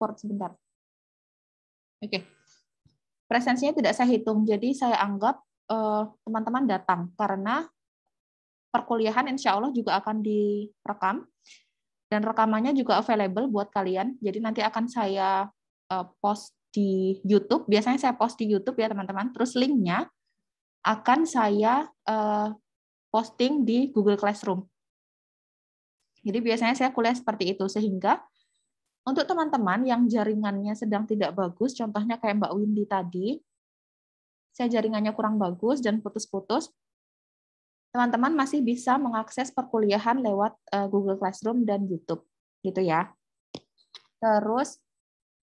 ekspor sebentar. Oke. Okay. Presensinya tidak saya hitung, jadi saya anggap eh, teman-teman uh, datang karena perkuliahan insya Allah juga akan direkam dan rekamannya juga available buat kalian. Jadi nanti akan saya uh, post di YouTube. Biasanya saya post di YouTube ya teman-teman. Terus linknya akan saya uh, posting di Google Classroom. Jadi biasanya saya kuliah seperti itu sehingga untuk teman-teman yang jaringannya sedang tidak bagus, contohnya kayak Mbak Windy tadi, saya jaringannya kurang bagus dan putus-putus, teman-teman masih bisa mengakses perkuliahan lewat eh, Google Classroom dan YouTube, gitu ya. Terus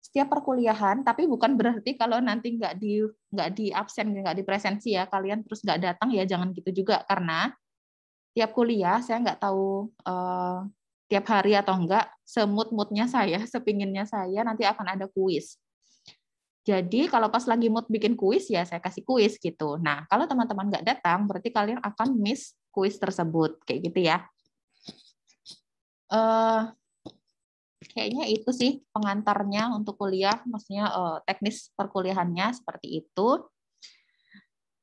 setiap perkuliahan, tapi bukan berarti kalau nanti nggak di nggak di absen, nggak di presensi ya, kalian terus nggak datang ya, jangan gitu juga karena tiap kuliah saya nggak tahu eh, tiap hari atau enggak, semut-mutnya saya, sepinginnya saya, nanti akan ada kuis. Jadi kalau pas lagi mood bikin kuis, ya saya kasih kuis gitu. Nah, kalau teman-teman nggak datang, berarti kalian akan miss kuis tersebut. Kayak gitu ya. Uh, kayaknya itu sih pengantarnya untuk kuliah, maksudnya uh, teknis perkuliahannya seperti itu.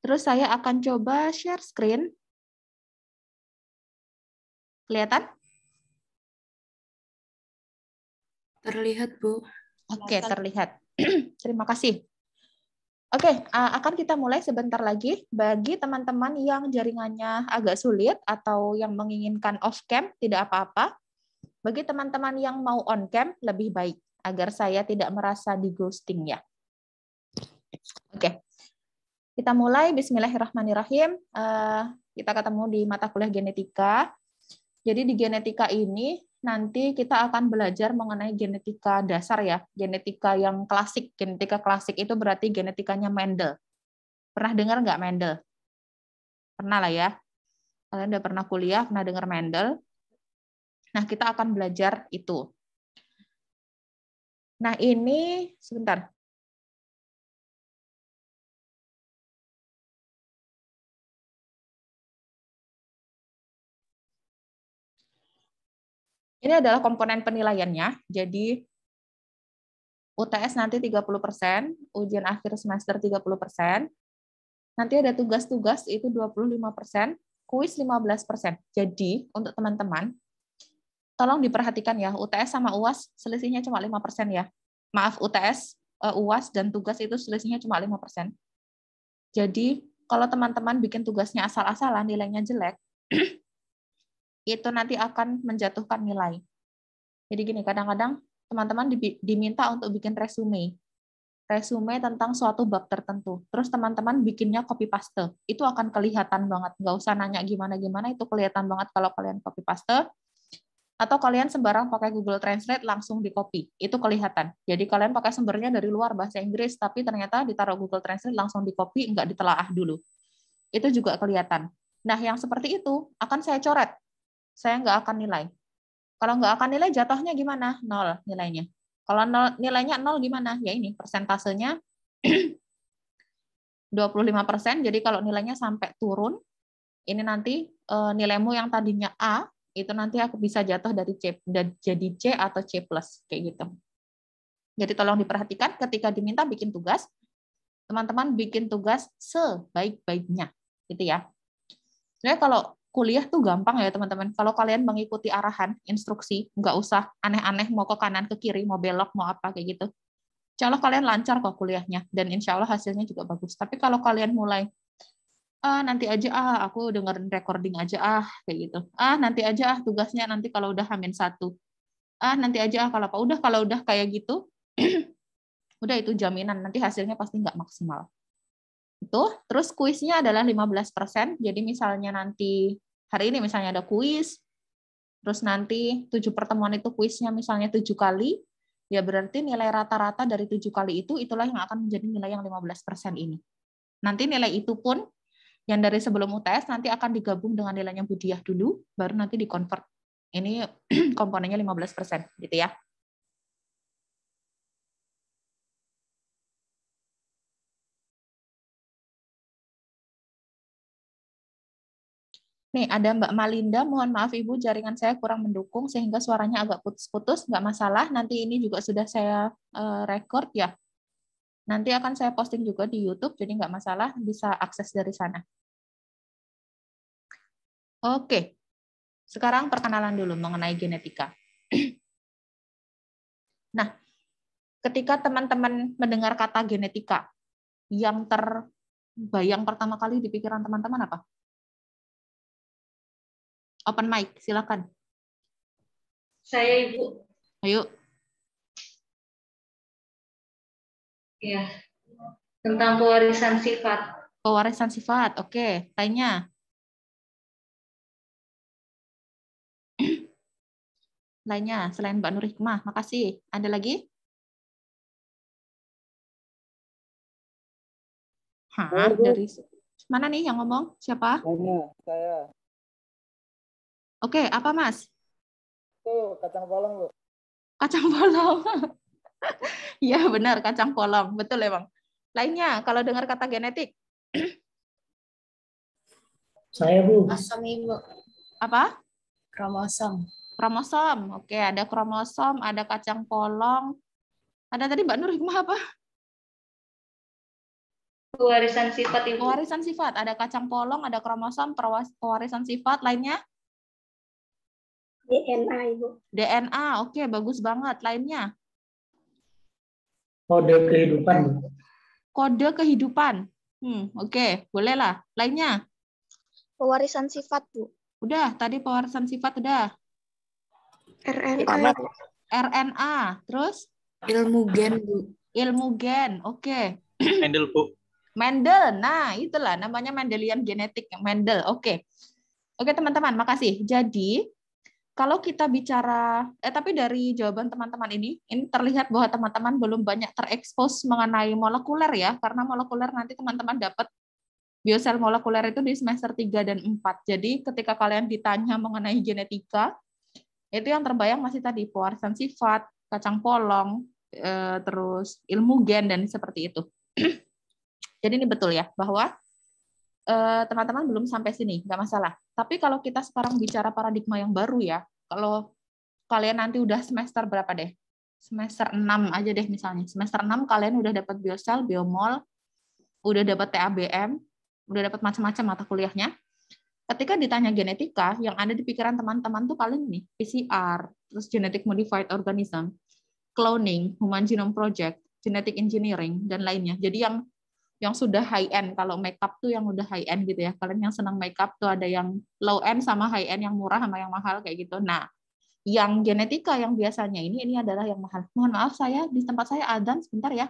Terus saya akan coba share screen. Kelihatan? Terlihat, Bu. Oke, okay, terlihat. Terima kasih. Oke, okay, akan kita mulai sebentar lagi. Bagi teman-teman yang jaringannya agak sulit atau yang menginginkan off-cam, tidak apa-apa. Bagi teman-teman yang mau on-cam, lebih baik agar saya tidak merasa di ghosting ya. Oke, okay. kita mulai. Bismillahirrahmanirrahim. Eh, kita ketemu di mata kuliah genetika. Jadi di genetika ini nanti kita akan belajar mengenai genetika dasar ya, genetika yang klasik. Genetika klasik itu berarti genetikanya Mendel. Pernah dengar nggak Mendel? Pernah lah ya. Kalian udah pernah kuliah, pernah dengar Mendel. Nah, kita akan belajar itu. Nah, ini sebentar. Ini adalah komponen penilaiannya. Jadi UTS nanti 30%, ujian akhir semester 30%, nanti ada tugas-tugas itu 25%, kuis 15%. Jadi untuk teman-teman, tolong diperhatikan ya, UTS sama UAS selisihnya cuma 5% ya. Maaf, UTS, eh, UAS, dan tugas itu selisihnya cuma 5%. Jadi kalau teman-teman bikin tugasnya asal-asalan, nilainya jelek, itu nanti akan menjatuhkan nilai. Jadi gini, kadang-kadang teman-teman diminta untuk bikin resume. Resume tentang suatu bab tertentu. Terus teman-teman bikinnya copy paste. Itu akan kelihatan banget. Nggak usah nanya gimana-gimana, itu kelihatan banget kalau kalian copy paste. Atau kalian sembarang pakai Google Translate langsung di copy. Itu kelihatan. Jadi kalian pakai sumbernya dari luar bahasa Inggris, tapi ternyata ditaruh Google Translate langsung di copy, nggak ditelaah dulu. Itu juga kelihatan. Nah, yang seperti itu akan saya coret saya nggak akan nilai. Kalau nggak akan nilai, jatuhnya gimana? Nol nilainya. Kalau nol, nilainya nol gimana? Ya ini, persentasenya 25%. Jadi kalau nilainya sampai turun, ini nanti eh, nilaimu yang tadinya A, itu nanti aku bisa jatuh dari C, jadi C atau C+, plus kayak gitu. Jadi tolong diperhatikan ketika diminta bikin tugas, teman-teman bikin tugas sebaik-baiknya, gitu ya. Sebenarnya kalau kuliah tuh gampang ya teman-teman. Kalau kalian mengikuti arahan, instruksi, nggak usah aneh-aneh mau ke kanan, ke kiri, mau belok, mau apa kayak gitu. Insya Allah kalian lancar kok kuliahnya dan insya Allah hasilnya juga bagus. Tapi kalau kalian mulai ah nanti aja ah aku dengerin recording aja ah kayak gitu ah nanti aja ah tugasnya nanti kalau udah hamin satu ah nanti aja ah kalau apa udah kalau udah kayak gitu udah itu jaminan nanti hasilnya pasti nggak maksimal itu terus kuisnya adalah 15%. Jadi misalnya nanti hari ini misalnya ada kuis, terus nanti tujuh pertemuan itu kuisnya misalnya tujuh kali, ya berarti nilai rata-rata dari tujuh kali itu itulah yang akan menjadi nilai yang 15% ini. Nanti nilai itu pun yang dari sebelum UTS nanti akan digabung dengan nilainya budiah dulu, baru nanti dikonvert. Ini komponennya 15%, gitu ya. Nih, ada Mbak Malinda, mohon maaf Ibu, jaringan saya kurang mendukung sehingga suaranya agak putus-putus, nggak masalah. Nanti ini juga sudah saya uh, record ya. Nanti akan saya posting juga di YouTube, jadi nggak masalah, bisa akses dari sana. Oke, sekarang perkenalan dulu mengenai genetika. Nah, ketika teman-teman mendengar kata genetika, yang terbayang pertama kali di pikiran teman-teman apa? Open mic, silakan. Saya Ibu. Ayo. Ya, tentang pewarisan sifat. Pewarisan sifat, oke. Tanya. Lainnya, selain Mbak Nurikmah. Makasih. Ada lagi? Hah, dari mana nih yang ngomong? Siapa? saya. Oke, apa Mas? Tuh, kacang polong, Bu. Kacang polong. Iya, benar, kacang polong. Betul emang. Lainnya, kalau dengar kata genetik? Saya, Bu. Asam, Ibu. Apa? Kromosom. Kromosom. Oke, ada kromosom, ada kacang polong. Ada tadi Mbak Nur Hikmah apa? Pewarisan sifat, Ibu. Pewarisan sifat. Ada kacang polong, ada kromosom, pewarisan sifat. Lainnya? DNA Ibu. DNA, oke okay, bagus banget. Lainnya? Kode kehidupan. Kode kehidupan. Hmm, oke, okay. bolehlah. Lainnya? Pewarisan sifat, Bu. Udah, tadi pewarisan sifat udah. RNA. RNA, terus? Ilmu gen, Bu. Ilmu gen, oke. Okay. Mendel, Bu. Mendel, nah itulah namanya Mendelian genetik, Mendel, oke. Okay. Oke teman-teman, makasih. Jadi kalau kita bicara, eh tapi dari jawaban teman-teman ini, ini terlihat bahwa teman-teman belum banyak terekspos mengenai molekuler ya, karena molekuler nanti teman-teman dapat biosel molekuler itu di semester 3 dan 4. Jadi ketika kalian ditanya mengenai genetika, itu yang terbayang masih tadi pewarisan sifat, kacang polong, eh, terus ilmu gen dan seperti itu. Jadi ini betul ya bahwa Eh, teman-teman belum sampai sini, nggak masalah. Tapi kalau kita sekarang bicara paradigma yang baru ya, kalau kalian nanti udah semester berapa deh? Semester 6 aja deh misalnya. Semester 6 kalian udah dapat biosel, biomol, udah dapat TABM, udah dapat macam-macam mata kuliahnya. Ketika ditanya genetika, yang ada di pikiran teman-teman tuh paling nih, PCR, terus genetic modified organism, cloning, human genome project, genetic engineering, dan lainnya. Jadi yang yang sudah high end kalau makeup tuh yang udah high end gitu ya kalian yang senang makeup tuh ada yang low end sama high end yang murah sama yang mahal kayak gitu nah yang genetika yang biasanya ini ini adalah yang mahal mohon maaf saya di tempat saya adzan sebentar ya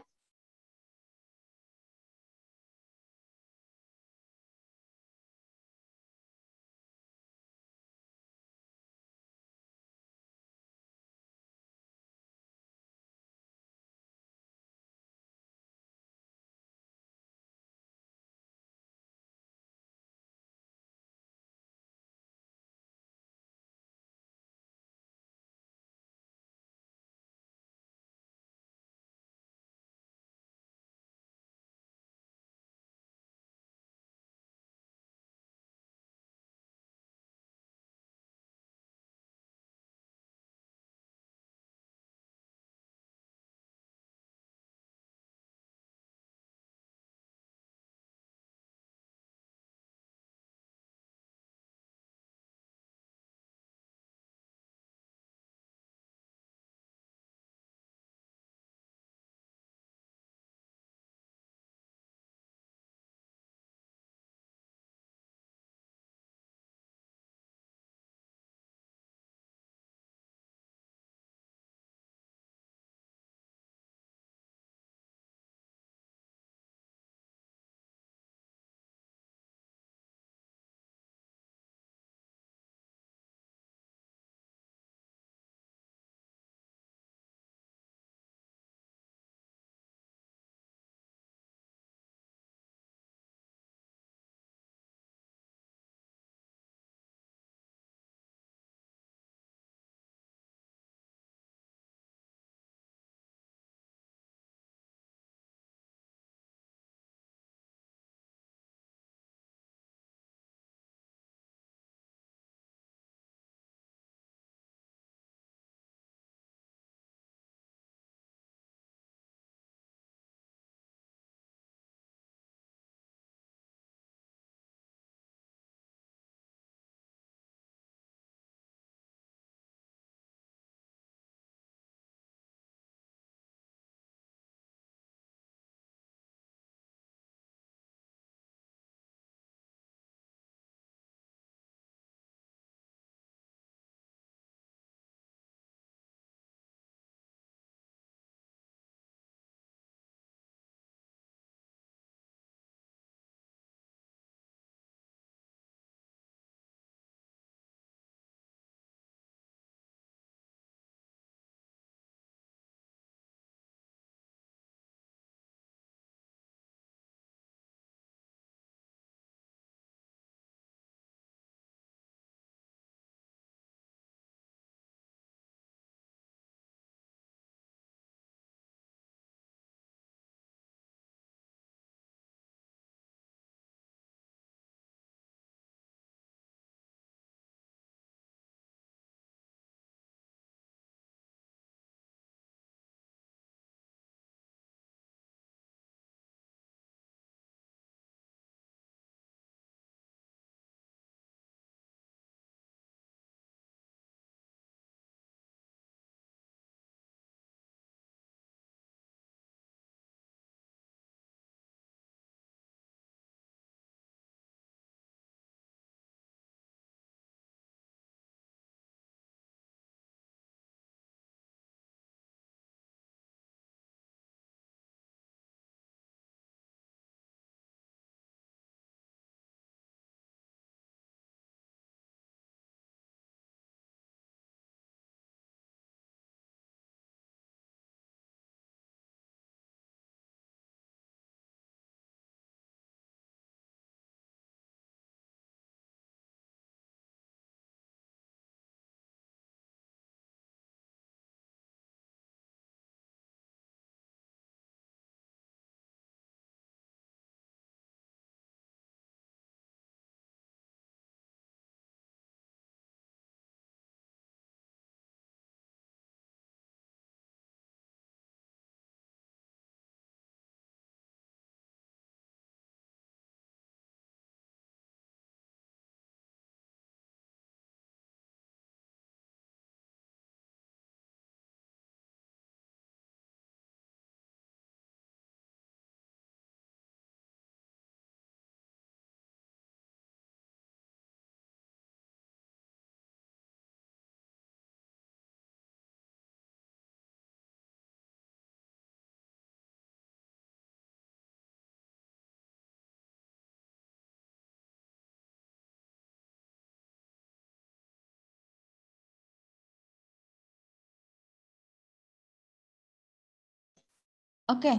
Oke, okay.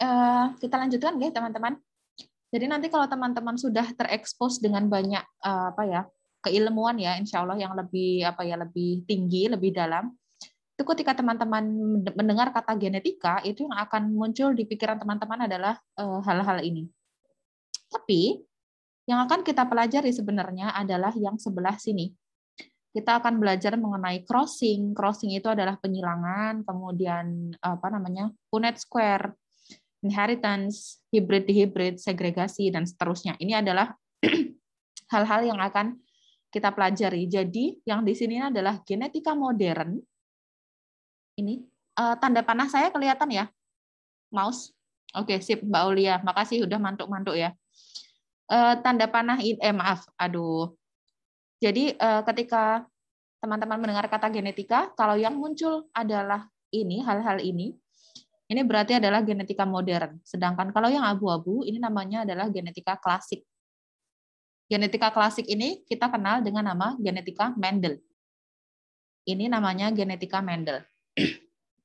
uh, eh, kita lanjutkan ya teman-teman. Jadi nanti kalau teman-teman sudah terekspos dengan banyak uh, apa ya keilmuan ya, insya Allah yang lebih apa ya lebih tinggi, lebih dalam, itu ketika teman-teman mendengar kata genetika itu yang akan muncul di pikiran teman-teman adalah eh, hal-hal uh, ini. Tapi yang akan kita pelajari sebenarnya adalah yang sebelah sini, kita akan belajar mengenai crossing. Crossing itu adalah penyilangan, kemudian apa namanya Punnett square, inheritance, hybrid hybrid, segregasi dan seterusnya. Ini adalah hal-hal yang akan kita pelajari. Jadi yang di sini adalah genetika modern. Ini eh, tanda panah saya kelihatan ya, mouse. Oke, sip Mbak Ulia. Makasih udah mantuk-mantuk ya. Eh, tanda panah, eh maaf, aduh jadi eh, ketika teman-teman mendengar kata genetika, kalau yang muncul adalah ini, hal-hal ini, ini berarti adalah genetika modern. Sedangkan kalau yang abu-abu, ini namanya adalah genetika klasik. Genetika klasik ini kita kenal dengan nama genetika Mendel. Ini namanya genetika Mendel.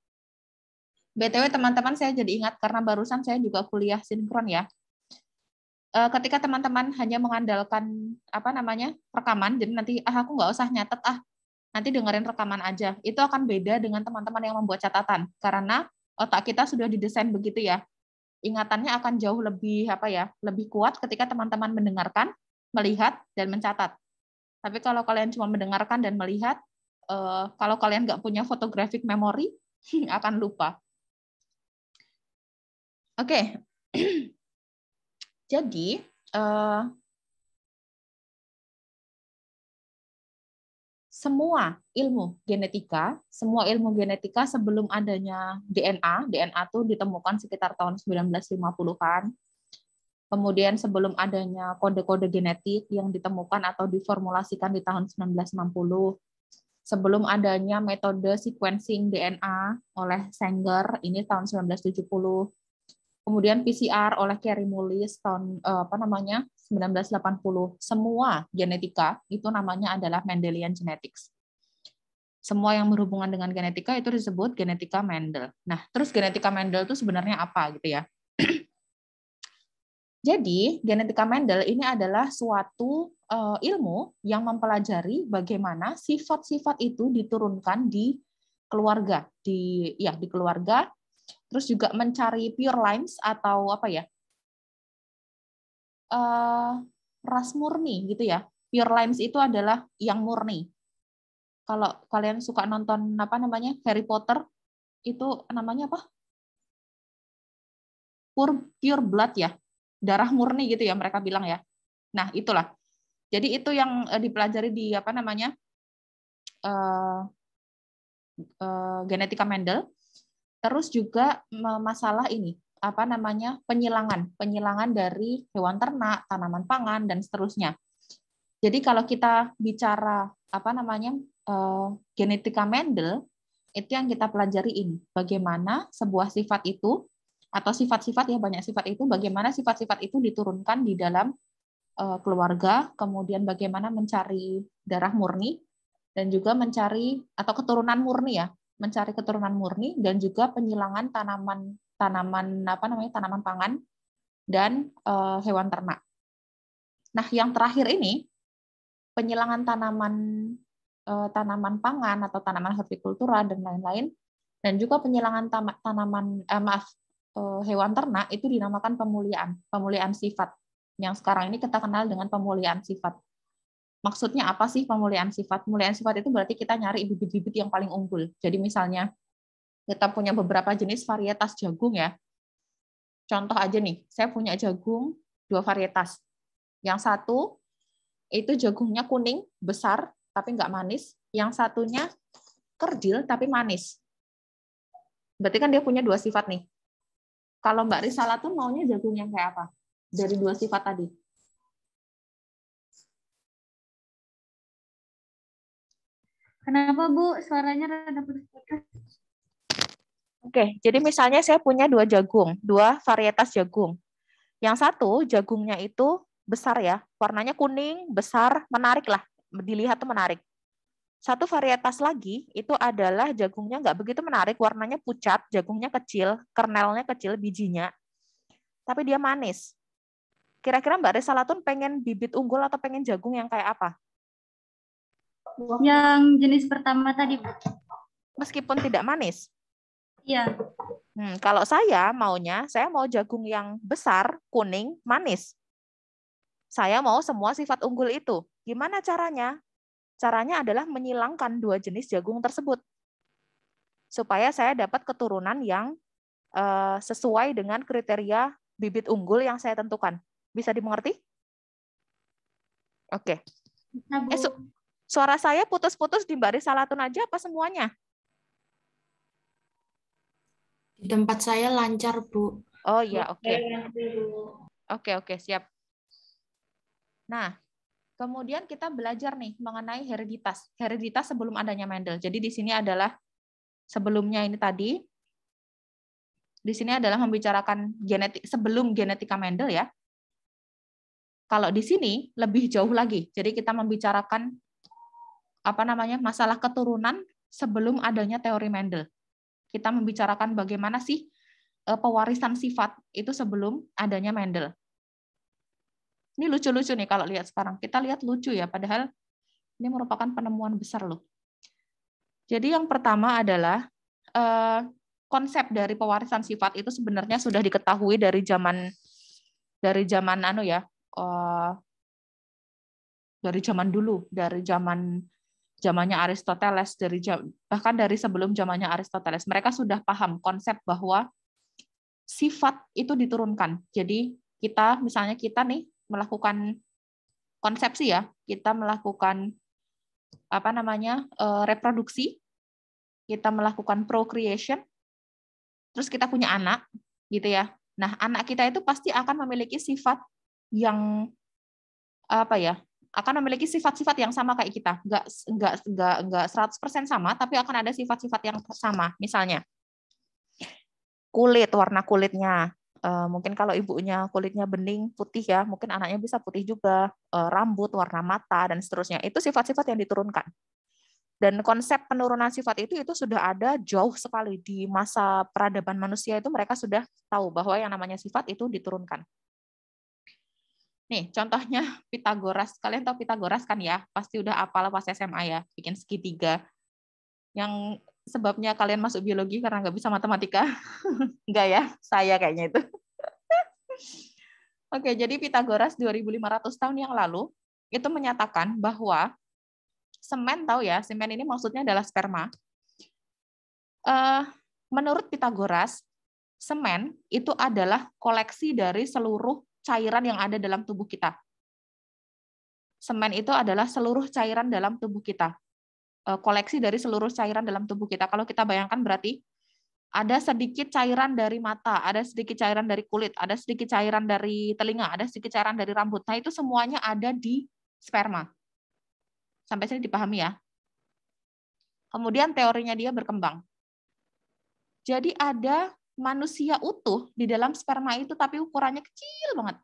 BTW teman-teman saya jadi ingat karena barusan saya juga kuliah sinkron ya. Eh, ketika teman-teman hanya mengandalkan apa namanya rekaman jadi nanti ah aku nggak usah nyatet ah nanti dengerin rekaman aja itu akan beda dengan teman-teman yang membuat catatan karena otak kita sudah didesain begitu ya ingatannya akan jauh lebih apa ya lebih kuat ketika teman-teman mendengarkan melihat dan mencatat tapi kalau kalian cuma mendengarkan dan melihat eh, kalau kalian nggak punya fotografik memori akan lupa oke okay. Jadi, uh, semua ilmu genetika, semua ilmu genetika sebelum adanya DNA, DNA itu ditemukan sekitar tahun 1950-an. Kemudian sebelum adanya kode-kode genetik yang ditemukan atau diformulasikan di tahun 1960. Sebelum adanya metode sequencing DNA oleh Sanger ini tahun 1970 kemudian PCR oleh Kerry Mullis tahun eh, apa namanya 1980. Semua genetika itu namanya adalah Mendelian genetics. Semua yang berhubungan dengan genetika itu disebut genetika Mendel. Nah, terus genetika Mendel itu sebenarnya apa gitu ya? Jadi, genetika Mendel ini adalah suatu eh, ilmu yang mempelajari bagaimana sifat-sifat itu diturunkan di keluarga, di ya di keluarga terus juga mencari pure lines atau apa ya uh, ras murni gitu ya pure lines itu adalah yang murni kalau kalian suka nonton apa namanya Harry Potter itu namanya apa pure pure blood ya darah murni gitu ya mereka bilang ya nah itulah jadi itu yang eh, dipelajari di apa namanya uh, uh, genetika Mendel Terus juga masalah ini, apa namanya penyilangan, penyilangan dari hewan ternak, tanaman pangan dan seterusnya. Jadi kalau kita bicara apa namanya eh, genetika Mendel, itu yang kita pelajari ini, bagaimana sebuah sifat itu atau sifat-sifat ya banyak sifat itu, bagaimana sifat-sifat itu diturunkan di dalam eh, keluarga, kemudian bagaimana mencari darah murni dan juga mencari atau keturunan murni ya, mencari keturunan murni dan juga penyilangan tanaman tanaman apa namanya tanaman pangan dan e, hewan ternak. Nah, yang terakhir ini penyilangan tanaman e, tanaman pangan atau tanaman hortikultura dan lain-lain dan juga penyilangan tanaman eh, maaf e, hewan ternak itu dinamakan pemuliaan pemuliaan sifat yang sekarang ini kita kenal dengan pemuliaan sifat maksudnya apa sih pemulihan sifat? Pemulihan sifat itu berarti kita nyari bibit-bibit yang paling unggul. Jadi misalnya kita punya beberapa jenis varietas jagung ya. Contoh aja nih, saya punya jagung dua varietas. Yang satu itu jagungnya kuning, besar, tapi nggak manis. Yang satunya kerdil, tapi manis. Berarti kan dia punya dua sifat nih. Kalau Mbak Risala tuh maunya jagung yang kayak apa? Dari dua sifat tadi Kenapa Bu suaranya rada putus-putus? Oke, jadi misalnya saya punya dua jagung, dua varietas jagung. Yang satu jagungnya itu besar ya, warnanya kuning, besar, menarik lah, dilihat tuh menarik. Satu varietas lagi itu adalah jagungnya nggak begitu menarik, warnanya pucat, jagungnya kecil, kernelnya kecil, bijinya, tapi dia manis. Kira-kira Mbak Resalatun pengen bibit unggul atau pengen jagung yang kayak apa? yang jenis pertama tadi bu meskipun tidak manis iya hmm, kalau saya maunya saya mau jagung yang besar kuning manis saya mau semua sifat unggul itu gimana caranya caranya adalah menyilangkan dua jenis jagung tersebut supaya saya dapat keturunan yang uh, sesuai dengan kriteria bibit unggul yang saya tentukan bisa dimengerti oke okay. Eh, Suara saya putus-putus di Mbak Risalatun aja apa semuanya? Di tempat saya lancar, Bu. Oh iya, oke. Okay. Oke, okay, oke, okay, siap. Nah, kemudian kita belajar nih mengenai hereditas. Hereditas sebelum adanya Mendel. Jadi di sini adalah sebelumnya ini tadi. Di sini adalah membicarakan genetik sebelum genetika Mendel ya. Kalau di sini lebih jauh lagi. Jadi kita membicarakan apa namanya masalah keturunan sebelum adanya teori Mendel. Kita membicarakan bagaimana sih eh, pewarisan sifat itu sebelum adanya Mendel. Ini lucu-lucu nih kalau lihat sekarang. Kita lihat lucu ya, padahal ini merupakan penemuan besar loh. Jadi yang pertama adalah eh, konsep dari pewarisan sifat itu sebenarnya sudah diketahui dari zaman dari zaman anu ya, eh, dari zaman dulu, dari zaman zamannya Aristoteles dari bahkan dari sebelum zamannya Aristoteles mereka sudah paham konsep bahwa sifat itu diturunkan. Jadi kita misalnya kita nih melakukan konsepsi ya, kita melakukan apa namanya eh, reproduksi, kita melakukan procreation, terus kita punya anak, gitu ya. Nah anak kita itu pasti akan memiliki sifat yang apa ya akan memiliki sifat-sifat yang sama kayak kita. Enggak enggak enggak enggak 100% sama, tapi akan ada sifat-sifat yang sama. Misalnya kulit, warna kulitnya. Uh, mungkin kalau ibunya kulitnya bening putih ya, mungkin anaknya bisa putih juga, uh, rambut, warna mata dan seterusnya. Itu sifat-sifat yang diturunkan. Dan konsep penurunan sifat itu itu sudah ada jauh sekali di masa peradaban manusia itu mereka sudah tahu bahwa yang namanya sifat itu diturunkan. Nih, contohnya Pitagoras. Kalian tahu Pitagoras kan ya? Pasti udah apalah pas SMA ya, bikin segitiga. Yang sebabnya kalian masuk biologi karena nggak bisa matematika. Enggak ya, saya kayaknya itu. Oke, jadi Pitagoras 2500 tahun yang lalu itu menyatakan bahwa semen tahu ya, semen ini maksudnya adalah sperma. Uh, menurut Pitagoras, semen itu adalah koleksi dari seluruh cairan yang ada dalam tubuh kita. Semen itu adalah seluruh cairan dalam tubuh kita. E, koleksi dari seluruh cairan dalam tubuh kita. Kalau kita bayangkan berarti ada sedikit cairan dari mata, ada sedikit cairan dari kulit, ada sedikit cairan dari telinga, ada sedikit cairan dari rambut. Nah, itu semuanya ada di sperma. Sampai sini dipahami ya. Kemudian teorinya dia berkembang. Jadi ada manusia utuh di dalam sperma itu tapi ukurannya kecil banget.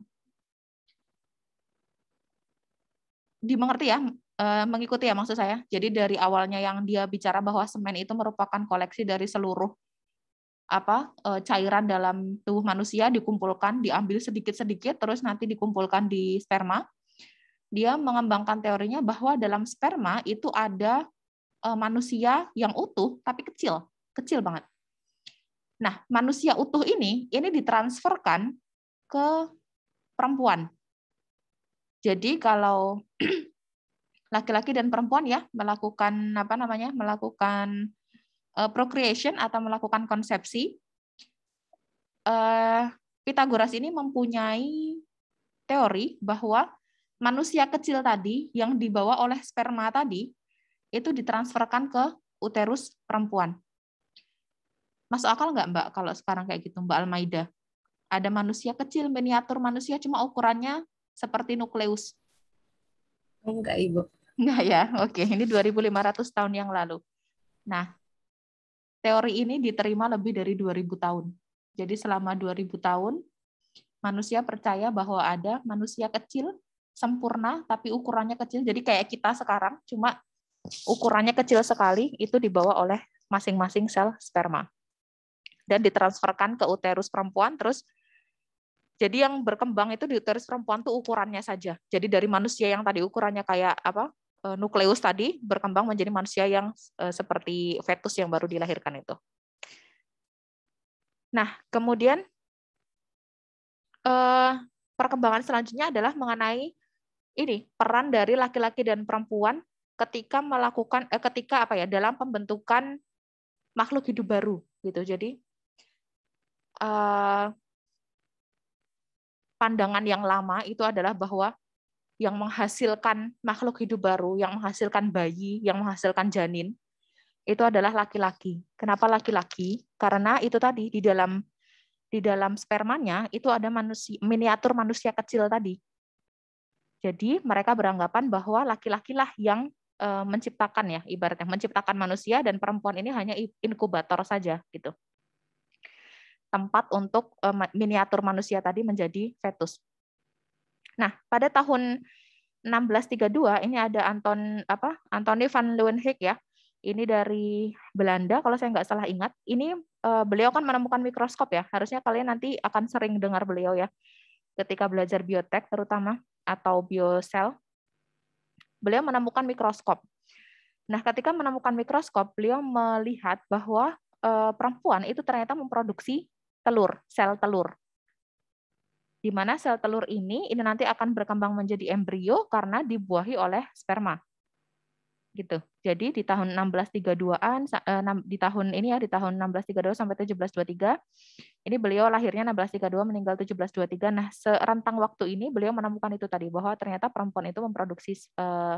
Dimengerti ya? E, mengikuti ya maksud saya. Jadi dari awalnya yang dia bicara bahwa semen itu merupakan koleksi dari seluruh apa e, cairan dalam tubuh manusia dikumpulkan, diambil sedikit-sedikit terus nanti dikumpulkan di sperma. Dia mengembangkan teorinya bahwa dalam sperma itu ada e, manusia yang utuh tapi kecil, kecil banget. Nah, manusia utuh ini ini ditransferkan ke perempuan. Jadi kalau laki-laki dan perempuan ya melakukan apa namanya? melakukan uh, procreation atau melakukan konsepsi uh, Pitagoras ini mempunyai teori bahwa manusia kecil tadi yang dibawa oleh sperma tadi itu ditransferkan ke uterus perempuan. Masuk akal nggak Mbak kalau sekarang kayak gitu Mbak Almaida? Ada manusia kecil, miniatur manusia, cuma ukurannya seperti nukleus. Enggak Ibu. Enggak ya, oke. Ini 2500 tahun yang lalu. Nah, teori ini diterima lebih dari 2000 tahun. Jadi selama 2000 tahun, manusia percaya bahwa ada manusia kecil, sempurna, tapi ukurannya kecil. Jadi kayak kita sekarang, cuma ukurannya kecil sekali, itu dibawa oleh masing-masing sel sperma dan ditransferkan ke uterus perempuan terus jadi yang berkembang itu di uterus perempuan tuh ukurannya saja. Jadi dari manusia yang tadi ukurannya kayak apa e, nukleus tadi berkembang menjadi manusia yang e, seperti fetus yang baru dilahirkan itu. Nah kemudian e, perkembangan selanjutnya adalah mengenai ini peran dari laki-laki dan perempuan ketika melakukan ketika apa ya dalam pembentukan makhluk hidup baru gitu. Jadi Eh, pandangan yang lama itu adalah bahwa yang menghasilkan makhluk hidup baru, yang menghasilkan bayi, yang menghasilkan janin, itu adalah laki-laki. Kenapa laki-laki? Karena itu tadi di dalam di dalam spermanya itu ada manusia miniatur manusia kecil tadi. Jadi mereka beranggapan bahwa laki-lakilah yang eh, menciptakan ya ibaratnya menciptakan manusia dan perempuan ini hanya inkubator saja gitu tempat untuk eh, miniatur manusia tadi menjadi fetus. Nah, pada tahun 1632 ini ada Anton apa Antoni van Leeuwenhoek ya. Ini dari Belanda kalau saya nggak salah ingat. Ini eh, beliau kan menemukan mikroskop ya. Harusnya kalian nanti akan sering dengar beliau ya ketika belajar biotek terutama atau biosel. Beliau menemukan mikroskop. Nah, ketika menemukan mikroskop, beliau melihat bahwa eh, perempuan itu ternyata memproduksi telur, sel telur. Di mana sel telur ini ini nanti akan berkembang menjadi embrio karena dibuahi oleh sperma. Gitu. Jadi di tahun 1632-an eh, di tahun ini ya di tahun 1632 sampai 1723 ini beliau lahirnya 1632 meninggal 1723. Nah, serentang waktu ini beliau menemukan itu tadi bahwa ternyata perempuan itu memproduksi eh,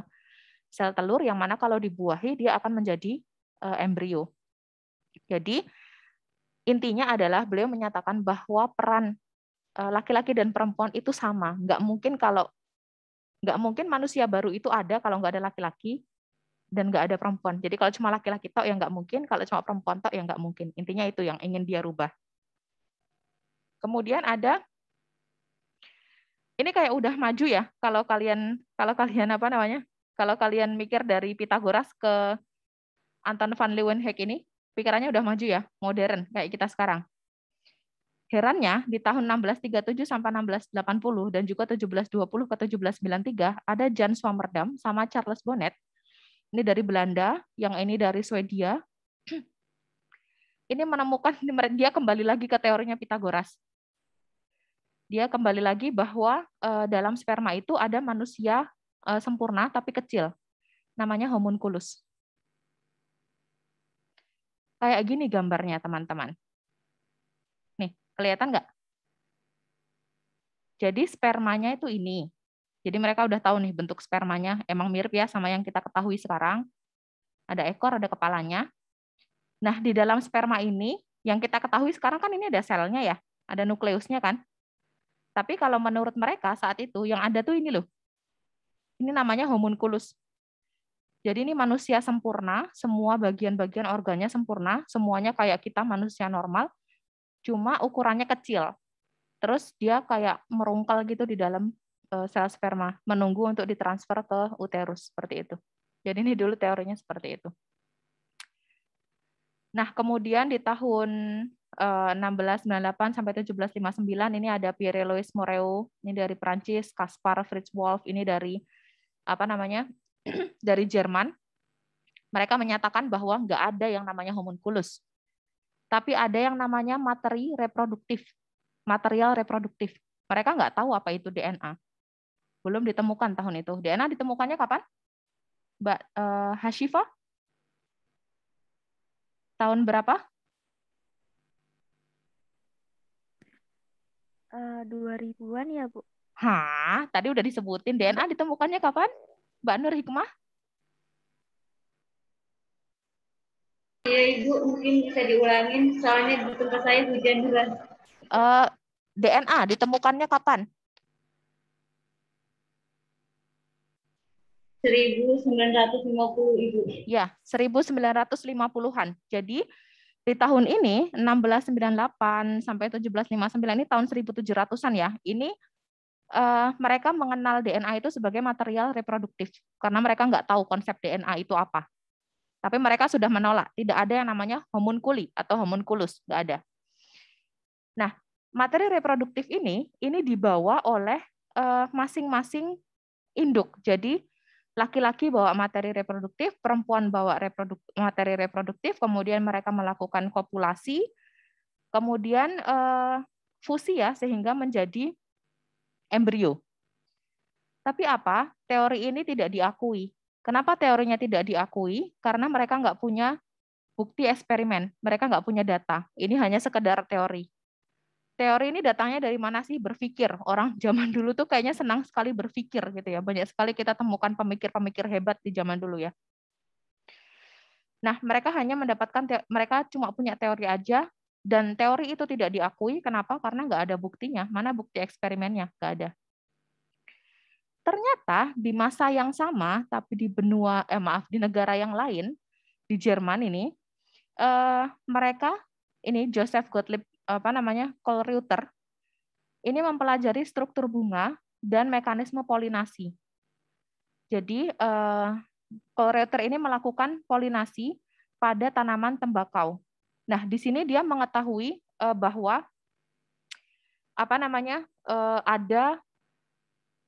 sel telur yang mana kalau dibuahi dia akan menjadi eh, embrio. Jadi Intinya adalah beliau menyatakan bahwa peran eh, laki-laki dan perempuan itu sama. Nggak mungkin kalau nggak mungkin manusia baru itu ada kalau nggak ada laki-laki dan nggak ada perempuan. Jadi kalau cuma laki-laki tau ya nggak mungkin, kalau cuma perempuan tau ya nggak mungkin. Intinya itu yang ingin dia rubah. Kemudian ada ini kayak udah maju ya kalau kalian kalau kalian apa namanya kalau kalian mikir dari Pitagoras ke Anton van Leeuwenhoek ini pikirannya udah maju ya, modern kayak kita sekarang. Herannya, di tahun 1637 sampai 1680 dan juga 1720 ke 1793 ada Jan Swammerdam sama Charles Bonnet. Ini dari Belanda, yang ini dari Swedia. ini menemukan dia kembali lagi ke teorinya Pitagoras. Dia kembali lagi bahwa eh, dalam sperma itu ada manusia eh, sempurna tapi kecil. Namanya homunculus. Kayak gini gambarnya, teman-teman. Nih, kelihatan nggak? Jadi spermanya itu ini. Jadi mereka udah tahu nih bentuk spermanya. Emang mirip ya sama yang kita ketahui sekarang. Ada ekor, ada kepalanya. Nah, di dalam sperma ini, yang kita ketahui sekarang kan ini ada selnya ya. Ada nukleusnya kan. Tapi kalau menurut mereka saat itu, yang ada tuh ini loh. Ini namanya homunculus. Jadi ini manusia sempurna, semua bagian-bagian organnya sempurna, semuanya kayak kita manusia normal, cuma ukurannya kecil. Terus dia kayak merungkal gitu di dalam eh, sel sperma, menunggu untuk ditransfer ke uterus seperti itu. Jadi ini dulu teorinya seperti itu. Nah, kemudian di tahun 1698 eh, sampai 1759 ini ada Pierre Louis Moreau, ini dari Prancis, Caspar Fritz Wolf, ini dari apa namanya? dari Jerman, mereka menyatakan bahwa nggak ada yang namanya homunculus. Tapi ada yang namanya materi reproduktif, material reproduktif. Mereka nggak tahu apa itu DNA. Belum ditemukan tahun itu. DNA ditemukannya kapan? Mbak uh, eh, Hashifa? Tahun berapa? Uh, eh, 2000-an ya, Bu. Hah, tadi udah disebutin DNA ditemukannya kapan? Mbak Nur Hikmah? Iya Ibu, mungkin bisa diulangin soalnya di tempat saya hujan deras. Uh, eh, DNA ditemukannya kapan? 1950 Ibu. Ya, 1950-an. Jadi di tahun ini 1698 sampai 1759 ini tahun 1700-an ya. Ini uh, mereka mengenal DNA itu sebagai material reproduktif karena mereka nggak tahu konsep DNA itu apa. Tapi mereka sudah menolak, tidak ada yang namanya homunculi atau homunculus, nggak ada. Nah, materi reproduktif ini ini dibawa oleh eh, masing-masing uh, induk. Jadi laki-laki bawa materi reproduktif, perempuan bawa reproduk materi reproduktif, kemudian mereka melakukan kopulasi, kemudian uh, fusi ya sehingga menjadi embrio. Tapi apa? Teori ini tidak diakui. Kenapa teorinya tidak diakui? Karena mereka nggak punya bukti eksperimen. Mereka nggak punya data. Ini hanya sekedar teori. Teori ini datangnya dari mana sih? Berpikir. Orang zaman dulu tuh kayaknya senang sekali berpikir gitu ya. Banyak sekali kita temukan pemikir-pemikir hebat di zaman dulu ya. Nah, mereka hanya mendapatkan mereka cuma punya teori aja, dan teori itu tidak diakui, kenapa? Karena nggak ada buktinya. Mana bukti eksperimennya? Nggak ada. Ternyata di masa yang sama, tapi di benua, eh maaf, di negara yang lain, di Jerman ini, eh, mereka, ini Joseph Gottlieb, apa namanya, Kohlreuter, ini mempelajari struktur bunga dan mekanisme polinasi. Jadi, eh, Kohlreuter ini melakukan polinasi pada tanaman tembakau. Nah, di sini dia mengetahui uh, bahwa apa namanya uh, ada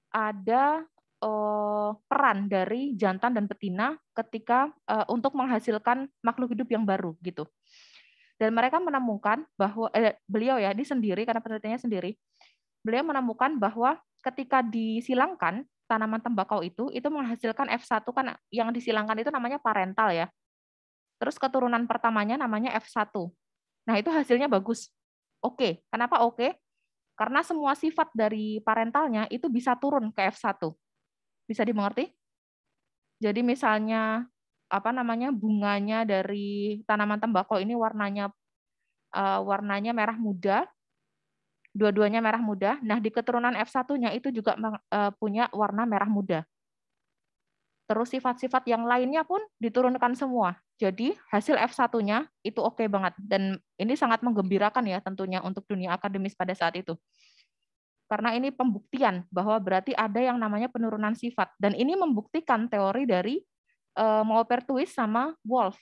ada uh, peran dari jantan dan betina ketika uh, untuk menghasilkan makhluk hidup yang baru gitu. Dan mereka menemukan bahwa eh, beliau ya ini sendiri karena penelitiannya sendiri, beliau menemukan bahwa ketika disilangkan tanaman tembakau itu itu menghasilkan F1 kan yang disilangkan itu namanya parental ya. Terus keturunan pertamanya namanya F1. Nah, itu hasilnya bagus. Oke, kenapa oke? Karena semua sifat dari parentalnya itu bisa turun ke F1. Bisa dimengerti? Jadi misalnya apa namanya bunganya dari tanaman tembakau ini warnanya uh, warnanya merah muda. Dua-duanya merah muda. Nah, di keturunan F1-nya itu juga uh, punya warna merah muda. Terus sifat-sifat yang lainnya pun diturunkan semua. Jadi hasil F1-nya itu oke okay banget. Dan ini sangat menggembirakan ya tentunya untuk dunia akademis pada saat itu. Karena ini pembuktian bahwa berarti ada yang namanya penurunan sifat. Dan ini membuktikan teori dari uh, eh, Twist sama Wolf.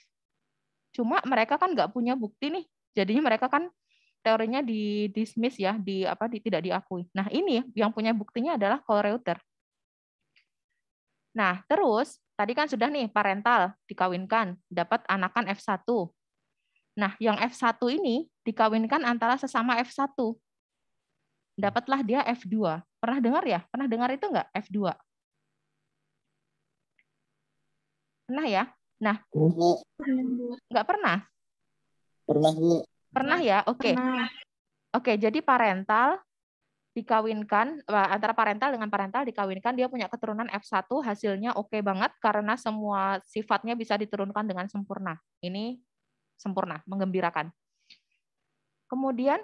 Cuma mereka kan nggak punya bukti nih. Jadinya mereka kan teorinya di dismiss ya, di apa di, tidak diakui. Nah, ini yang punya buktinya adalah Kohl Reuter. Nah, terus tadi kan sudah nih parental dikawinkan, dapat anakan F1. Nah, yang F1 ini dikawinkan antara sesama F1. Dapatlah dia F2. Pernah dengar ya? Pernah dengar itu enggak F2? Pernah ya? Nah, enggak pernah. Pernah, Pernah ya? Oke. Okay. Oke, okay, jadi parental dikawinkan eh, antara parental dengan parental dikawinkan dia punya keturunan F1 hasilnya oke okay banget karena semua sifatnya bisa diturunkan dengan sempurna. Ini sempurna, menggembirakan. Kemudian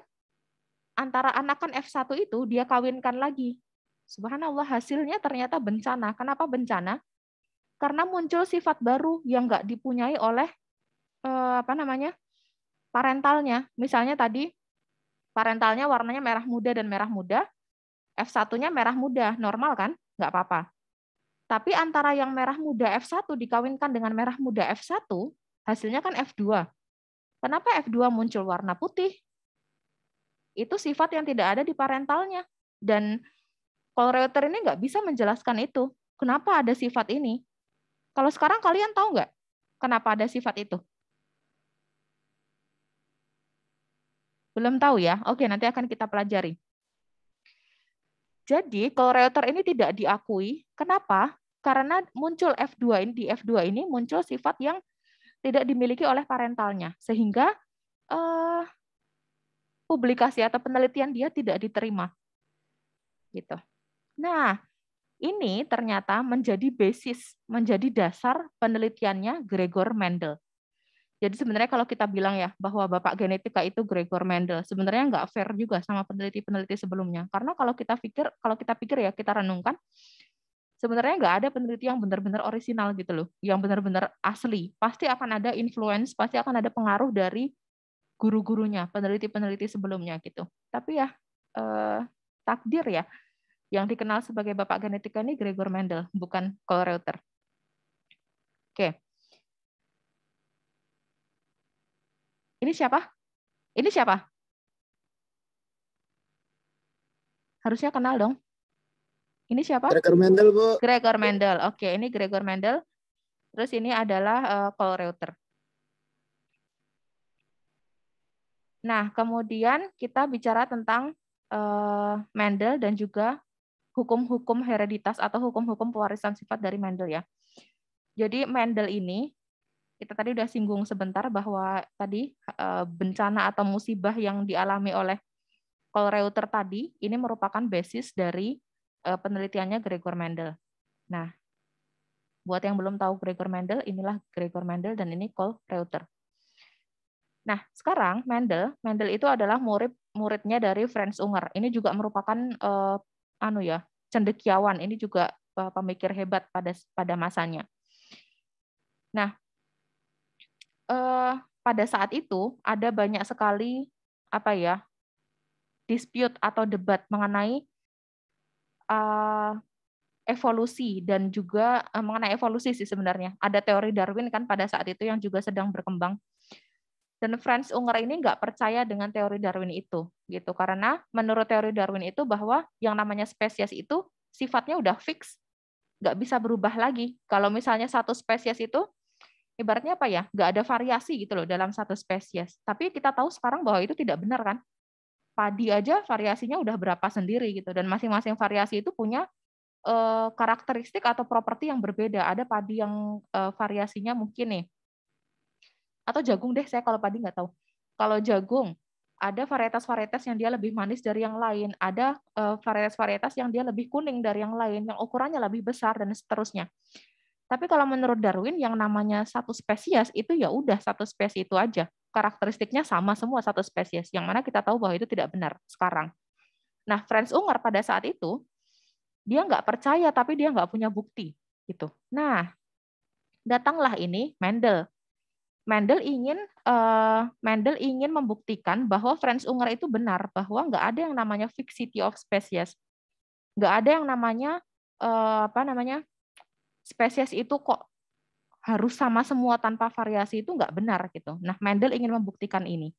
antara anakan F1 itu dia kawinkan lagi. Subhanallah hasilnya ternyata bencana. Kenapa bencana? Karena muncul sifat baru yang nggak dipunyai oleh eh, apa namanya? parentalnya. Misalnya tadi Parentalnya warnanya merah muda dan merah muda. F1-nya merah muda, normal kan? Nggak apa-apa. Tapi antara yang merah muda F1 dikawinkan dengan merah muda F1, hasilnya kan F2. Kenapa F2 muncul warna putih? Itu sifat yang tidak ada di parentalnya. Dan Reuter ini nggak bisa menjelaskan itu. Kenapa ada sifat ini? Kalau sekarang kalian tahu nggak kenapa ada sifat itu? Belum tahu ya? Oke, nanti akan kita pelajari. Jadi kalau reuter ini tidak diakui. Kenapa? Karena muncul F2 ini di F2 ini muncul sifat yang tidak dimiliki oleh parentalnya, sehingga eh, publikasi atau penelitian dia tidak diterima. Gitu. Nah, ini ternyata menjadi basis, menjadi dasar penelitiannya Gregor Mendel. Jadi sebenarnya kalau kita bilang ya bahwa bapak genetika itu Gregor Mendel, sebenarnya nggak fair juga sama peneliti-peneliti sebelumnya. Karena kalau kita pikir, kalau kita pikir ya kita renungkan, sebenarnya nggak ada peneliti yang benar-benar orisinal gitu loh, yang benar-benar asli. Pasti akan ada influence, pasti akan ada pengaruh dari guru-gurunya, peneliti-peneliti sebelumnya gitu. Tapi ya eh, takdir ya, yang dikenal sebagai bapak genetika ini Gregor Mendel, bukan Kohl Reuter. Oke. Okay. Ini siapa? Ini siapa? Harusnya kenal dong. Ini siapa? Gregor Mendel, Bu. Gregor Mendel. Oke, ini Gregor Mendel. Terus ini adalah uh, eh, Paul Reuter. Nah, kemudian kita bicara tentang uh, Mendel dan juga hukum-hukum hereditas atau hukum-hukum pewarisan sifat dari Mendel ya. Jadi Mendel ini kita tadi udah singgung sebentar bahwa tadi eh, bencana atau musibah yang dialami oleh Reuter tadi ini merupakan basis dari eh, penelitiannya Gregor Mendel. Nah, buat yang belum tahu Gregor Mendel, inilah Gregor Mendel dan ini Reuter. Nah, sekarang Mendel, Mendel itu adalah murid muridnya dari Franz Unger. Ini juga merupakan eh, anu ya, cendekiawan. Ini juga eh, pemikir hebat pada pada masanya. Nah, eh, pada saat itu ada banyak sekali apa ya dispute atau debat mengenai uh, evolusi dan juga uh, mengenai evolusi sih sebenarnya ada teori Darwin kan pada saat itu yang juga sedang berkembang dan Franz Unger ini nggak percaya dengan teori Darwin itu gitu karena menurut teori Darwin itu bahwa yang namanya spesies itu sifatnya udah fix nggak bisa berubah lagi kalau misalnya satu spesies itu ibaratnya apa ya nggak ada variasi gitu loh dalam satu spesies tapi kita tahu sekarang bahwa itu tidak benar kan padi aja variasinya udah berapa sendiri gitu dan masing-masing variasi itu punya eh, karakteristik atau properti yang berbeda ada padi yang eh, variasinya mungkin nih atau jagung deh saya kalau padi nggak tahu kalau jagung ada varietas-varietas yang dia lebih manis dari yang lain, ada eh, varietas-varietas yang dia lebih kuning dari yang lain, yang ukurannya lebih besar dan seterusnya. Tapi kalau menurut Darwin yang namanya satu spesies itu ya udah satu spesies itu aja. Karakteristiknya sama semua satu spesies. Yang mana kita tahu bahwa itu tidak benar sekarang. Nah, Franz Unger pada saat itu dia nggak percaya tapi dia nggak punya bukti gitu. Nah, datanglah ini Mendel. Mendel ingin uh, Mendel ingin membuktikan bahwa Franz Unger itu benar bahwa nggak ada yang namanya fixity of species, nggak ada yang namanya uh, apa namanya spesies itu kok harus sama semua tanpa variasi itu nggak benar gitu. Nah, Mendel ingin membuktikan ini.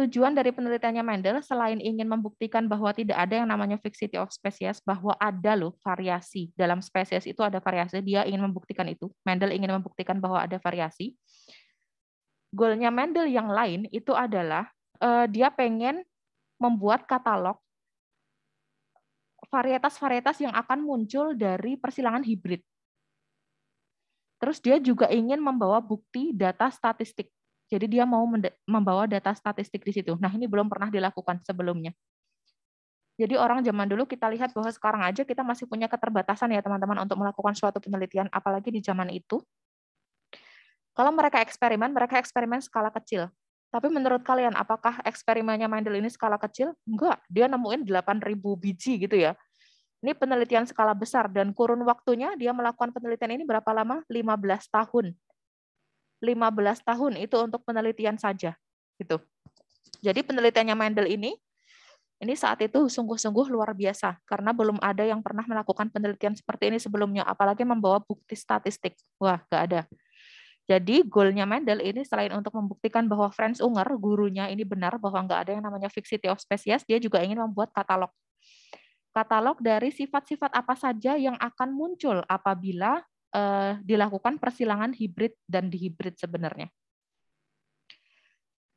Tujuan dari penelitiannya Mendel selain ingin membuktikan bahwa tidak ada yang namanya fixity of species, bahwa ada loh variasi dalam spesies itu ada variasi, dia ingin membuktikan itu. Mendel ingin membuktikan bahwa ada variasi. Goalnya Mendel yang lain itu adalah uh, dia pengen membuat katalog varietas-varietas yang akan muncul dari persilangan hibrid. Terus dia juga ingin membawa bukti data statistik. Jadi dia mau membawa data statistik di situ. Nah, ini belum pernah dilakukan sebelumnya. Jadi orang zaman dulu kita lihat bahwa sekarang aja kita masih punya keterbatasan ya teman-teman untuk melakukan suatu penelitian apalagi di zaman itu. Kalau mereka eksperimen, mereka eksperimen skala kecil. Tapi menurut kalian, apakah eksperimennya Mendel ini skala kecil? Enggak, dia nemuin 8.000 biji gitu ya. Ini penelitian skala besar dan kurun waktunya dia melakukan penelitian ini berapa lama? 15 tahun. 15 tahun itu untuk penelitian saja gitu. Jadi penelitiannya Mendel ini ini saat itu sungguh-sungguh luar biasa karena belum ada yang pernah melakukan penelitian seperti ini sebelumnya apalagi membawa bukti statistik. Wah, enggak ada. Jadi goalnya Mendel ini selain untuk membuktikan bahwa Franz Unger, gurunya ini benar bahwa nggak ada yang namanya fixity of species, dia juga ingin membuat katalog. Katalog dari sifat-sifat apa saja yang akan muncul apabila eh, dilakukan persilangan hibrid dan dihibrid sebenarnya.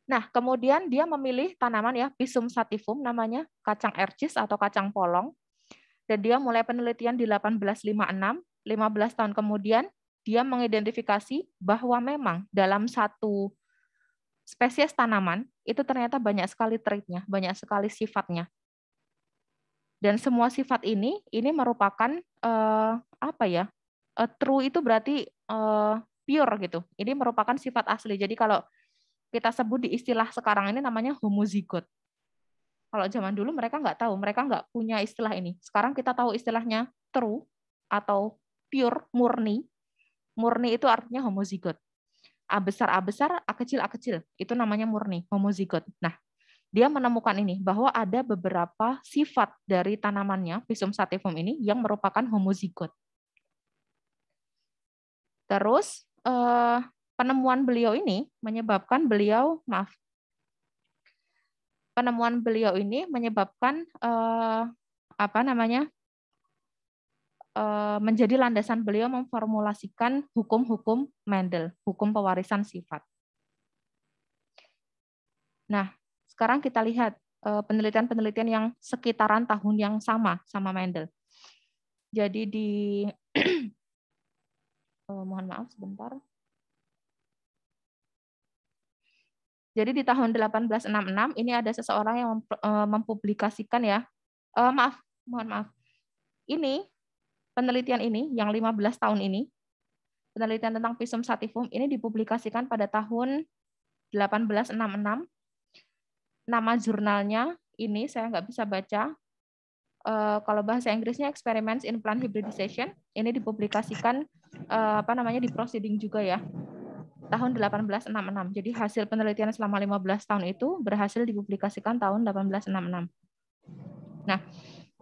Nah, kemudian dia memilih tanaman ya, Pisum sativum namanya, kacang ercis atau kacang polong. Dan dia mulai penelitian di 1856, 15 tahun kemudian dia mengidentifikasi bahwa memang dalam satu spesies tanaman itu ternyata banyak sekali traitnya, banyak sekali sifatnya. Dan semua sifat ini ini merupakan eh, apa ya? Eh, true itu berarti eh, pure gitu. Ini merupakan sifat asli. Jadi kalau kita sebut di istilah sekarang ini namanya homozigot. Kalau zaman dulu mereka nggak tahu, mereka nggak punya istilah ini. Sekarang kita tahu istilahnya true atau pure, murni, Murni itu artinya homozigot. A besar A besar, A kecil A kecil. Itu namanya murni, homozigot. Nah, dia menemukan ini bahwa ada beberapa sifat dari tanamannya Pisum sativum ini yang merupakan homozigot. Terus eh, penemuan beliau ini menyebabkan beliau maaf penemuan beliau ini menyebabkan eh, apa namanya Eh, menjadi landasan beliau memformulasikan hukum-hukum Mendel, hukum pewarisan sifat. Nah, sekarang kita lihat eh, penelitian-penelitian yang sekitaran tahun yang sama sama Mendel. Jadi di eh, mohon maaf sebentar. Jadi di tahun 1866 ini ada seseorang yang mempublikasikan ya. Uh, maaf, mohon maaf. Ini penelitian ini, yang 15 tahun ini, penelitian tentang Pisum sativum ini dipublikasikan pada tahun 1866. Nama jurnalnya ini saya nggak bisa baca. Uh, kalau bahasa Inggrisnya Experiments in Plant Hybridization, ini dipublikasikan uh, apa namanya di proceeding juga ya. Tahun 1866. Jadi hasil penelitian selama 15 tahun itu berhasil dipublikasikan tahun 1866. Nah,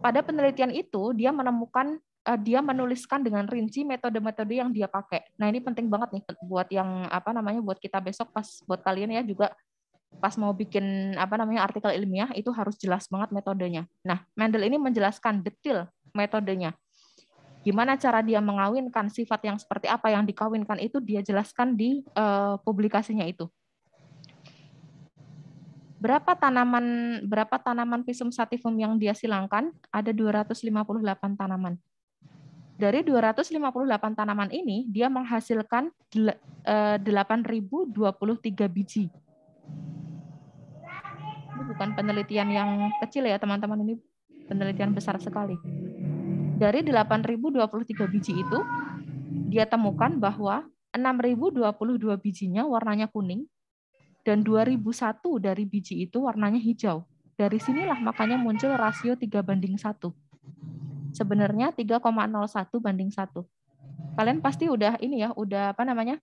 pada penelitian itu dia menemukan Eh, dia menuliskan dengan rinci metode-metode yang dia pakai. Nah, ini penting banget nih buat yang apa namanya buat kita besok pas buat kalian ya juga pas mau bikin apa namanya artikel ilmiah itu harus jelas banget metodenya. Nah, Mendel ini menjelaskan detail metodenya. Gimana cara dia mengawinkan sifat yang seperti apa yang dikawinkan itu dia jelaskan di uh, publikasinya itu berapa tanaman berapa tanaman pisum sativum yang dia silangkan? Ada 258 tanaman. Dari 258 tanaman ini, dia menghasilkan 8.023 eh, biji. Ini bukan penelitian yang kecil ya teman-teman, ini penelitian besar sekali. Dari 8.023 biji itu, dia temukan bahwa 6.022 bijinya warnanya kuning, dan 2001 dari biji itu warnanya hijau. Dari sinilah makanya muncul rasio 3 banding 1 sebenarnya 3,01 banding 1. Kalian pasti udah ini ya, udah apa namanya?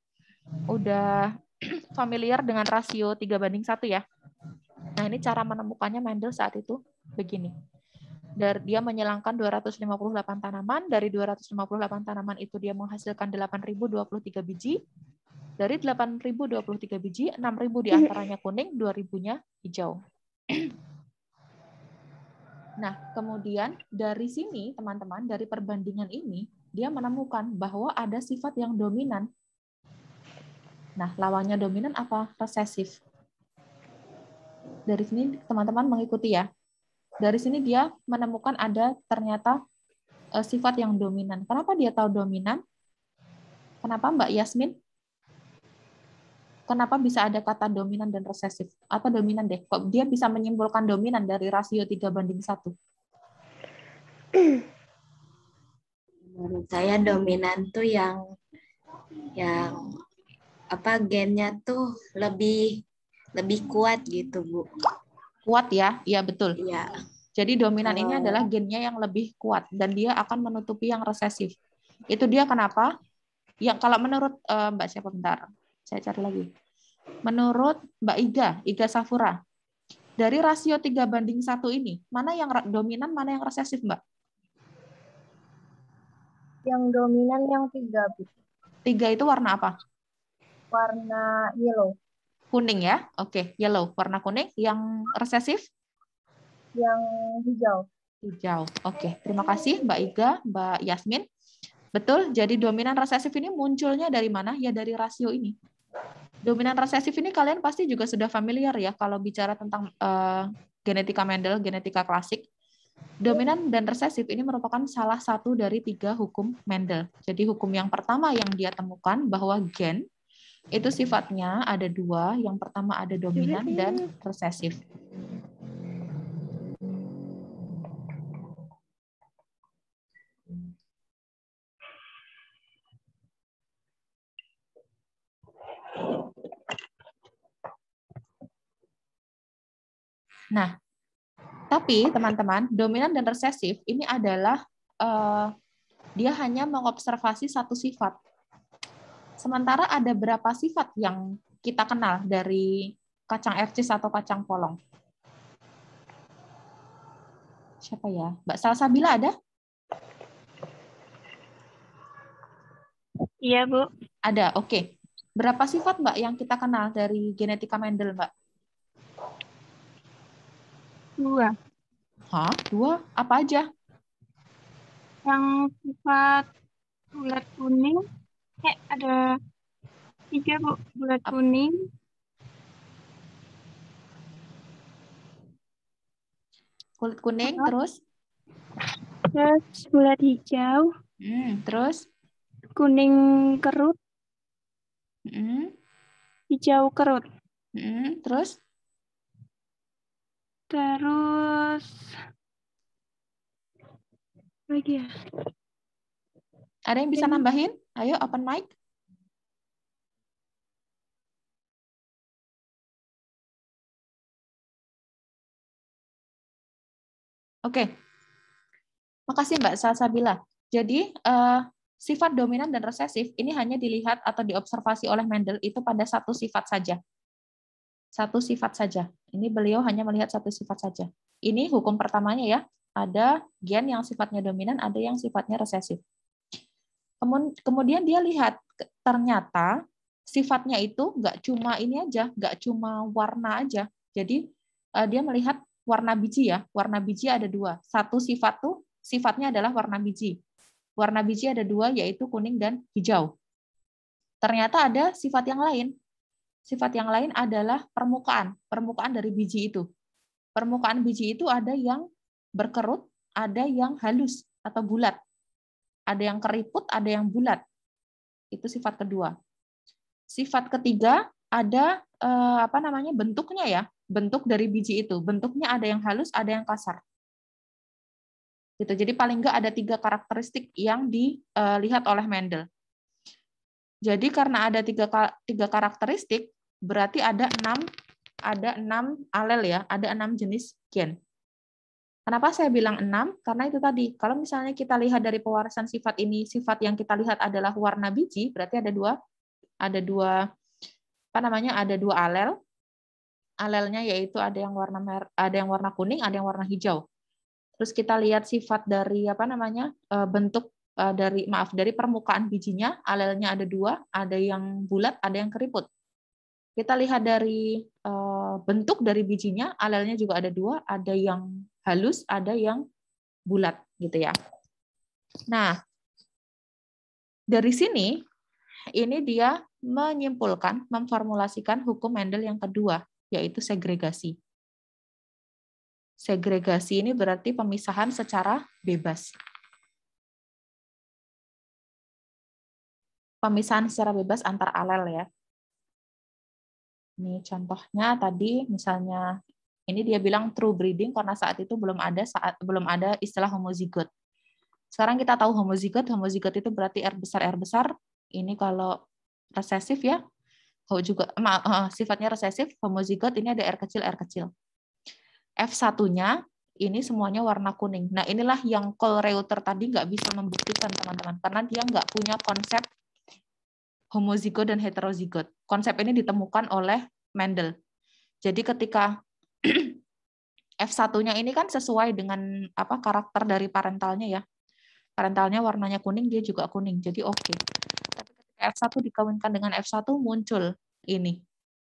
Udah familiar dengan rasio 3 banding 1 ya. Nah, ini cara menemukannya Mendel saat itu begini. Dari Dia menyilangkan 258 tanaman, dari 258 tanaman itu dia menghasilkan 8.023 biji, dari 8.023 biji, 6.000 diantaranya mhm. kuning, 2.000-nya hijau. Nah, kemudian dari sini teman-teman, dari perbandingan ini, dia menemukan bahwa ada sifat yang dominan. Nah, lawannya dominan apa? Resesif. Dari sini teman-teman mengikuti ya. Dari sini dia menemukan ada ternyata eh, sifat yang dominan. Kenapa dia tahu dominan? Kenapa Mbak Yasmin? kenapa bisa ada kata dominan dan resesif atau dominan deh kok dia bisa menyimpulkan dominan dari rasio 3 banding 1 menurut saya dominan tuh yang yang apa gennya tuh lebih lebih kuat gitu bu kuat ya iya betul Iya. jadi dominan oh. ini adalah gennya yang lebih kuat dan dia akan menutupi yang resesif itu dia kenapa yang kalau menurut uh, mbak siapa bentar saya cari lagi. Menurut Mbak Iga, Iga Safura, dari rasio tiga banding satu ini, mana yang dominan, mana yang resesif, Mbak? Yang dominan yang tiga Bu. 3 itu warna apa? Warna yellow. Kuning ya? Oke, yellow, warna kuning. Yang resesif? Yang hijau. Hijau. Oke, terima kasih Mbak Iga, Mbak Yasmin. Betul, jadi dominan resesif ini munculnya dari mana? Ya dari rasio ini. Dominan resesif ini kalian pasti juga sudah familiar ya kalau bicara tentang uh, genetika Mendel, genetika klasik. Dominan dan resesif ini merupakan salah satu dari tiga hukum Mendel. Jadi hukum yang pertama yang dia temukan bahwa gen itu sifatnya ada dua. Yang pertama ada dominan dan resesif. Nah, tapi teman-teman, dominan dan resesif ini adalah uh, dia hanya mengobservasi satu sifat. Sementara ada berapa sifat yang kita kenal dari kacang ercis atau kacang polong? Siapa ya? Mbak Salsabila ada? Iya, Bu. Ada, oke. Okay. Berapa sifat, Mbak, yang kita kenal dari genetika Mendel, Mbak? Dua. Hah? Dua? Apa aja? Yang sifat bulat kuning. Eh, ada tiga, Bu. Bulat Apa? kuning. Kulit kuning, Apa? terus? Terus bulat hijau. Hmm, terus? Kuning kerut. Hmm. Hijau kerut. Hmm, terus? Terus lagi ya. Ada yang bisa nambahin? Ayo open mic. Oke. Okay. Makasih Mbak Salsabila. Jadi uh, sifat dominan dan resesif ini hanya dilihat atau diobservasi oleh Mendel itu pada satu sifat saja. Satu sifat saja. Ini beliau hanya melihat satu sifat saja. Ini hukum pertamanya ya, ada gen yang sifatnya dominan, ada yang sifatnya resesif. Kemudian dia lihat ternyata sifatnya itu nggak cuma ini aja, nggak cuma warna aja. Jadi eh, dia melihat warna biji ya, warna biji ada dua. Satu sifat tuh sifatnya adalah warna biji. Warna biji ada dua yaitu kuning dan hijau. Ternyata ada sifat yang lain Sifat yang lain adalah permukaan, permukaan dari biji itu. Permukaan biji itu ada yang berkerut, ada yang halus atau bulat. Ada yang keriput, ada yang bulat. Itu sifat kedua. Sifat ketiga ada eh, apa namanya bentuknya ya, bentuk dari biji itu. Bentuknya ada yang halus, ada yang kasar gitu. Jadi paling nggak ada tiga karakteristik yang dilihat eh, oleh Mendel. Jadi karena ada tiga tiga karakteristik, berarti ada enam ada enam alel ya, ada enam jenis gen. Kenapa saya bilang enam Karena itu tadi, kalau misalnya kita lihat dari pewarisan sifat ini, sifat yang kita lihat adalah warna biji, berarti ada dua, ada dua, apa namanya, ada dua alel. Alelnya yaitu ada yang warna mer ada yang warna kuning, ada yang warna hijau. Terus kita lihat sifat dari apa namanya, eh, bentuk eh, dari maaf dari permukaan bijinya, alelnya ada dua, ada yang bulat, ada yang keriput. Kita lihat dari uh, bentuk dari bijinya, alelnya juga ada dua, ada yang halus, ada yang bulat gitu ya. Nah, dari sini ini dia menyimpulkan, memformulasikan hukum Mendel yang kedua, yaitu segregasi. Segregasi ini berarti pemisahan secara bebas. Pemisahan secara bebas antar alel ya. Ini contohnya tadi misalnya ini dia bilang true breeding karena saat itu belum ada saat belum ada istilah homozigot. Sekarang kita tahu homozigot, homozigot itu berarti R besar R besar. Ini kalau resesif ya. juga eh, eh, sifatnya resesif, homozigot ini ada R kecil R kecil. F1-nya ini semuanya warna kuning. Nah, inilah yang call Reuter tadi nggak bisa membuktikan, teman-teman, karena dia nggak punya konsep homozigot dan heterozigot Konsep ini ditemukan oleh Mendel. Jadi ketika F1-nya ini kan sesuai dengan apa karakter dari parentalnya ya. Parentalnya warnanya kuning, dia juga kuning. Jadi oke. Okay. Tapi ketika F1 dikawinkan dengan F1 muncul ini.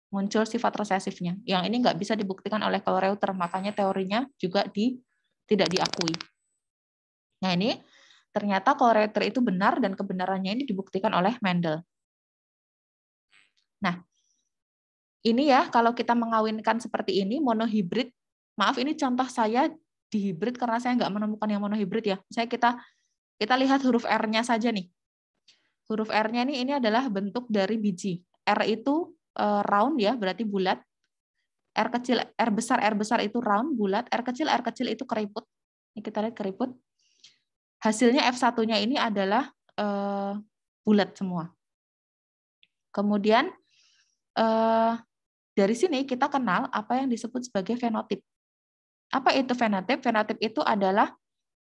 Muncul sifat resesifnya. Yang ini nggak bisa dibuktikan oleh Kohler-Reuter, makanya teorinya juga di tidak diakui. Nah, ini ternyata Kohler-Reuter itu benar dan kebenarannya ini dibuktikan oleh Mendel. Nah, ini ya kalau kita mengawinkan seperti ini monohibrid, maaf ini contoh saya di hibrid karena saya nggak menemukan yang monohibrid ya. Saya kita kita lihat huruf R-nya saja nih. Huruf R-nya ini ini adalah bentuk dari biji. R itu eh, round ya, berarti bulat. R kecil, R besar, R besar itu round, bulat. R kecil, R kecil itu keriput. Ini kita lihat keriput. Hasilnya F1-nya ini adalah uh, bulat semua. Kemudian eh, dari sini kita kenal apa yang disebut sebagai fenotip. Apa itu fenotip? Fenotip itu adalah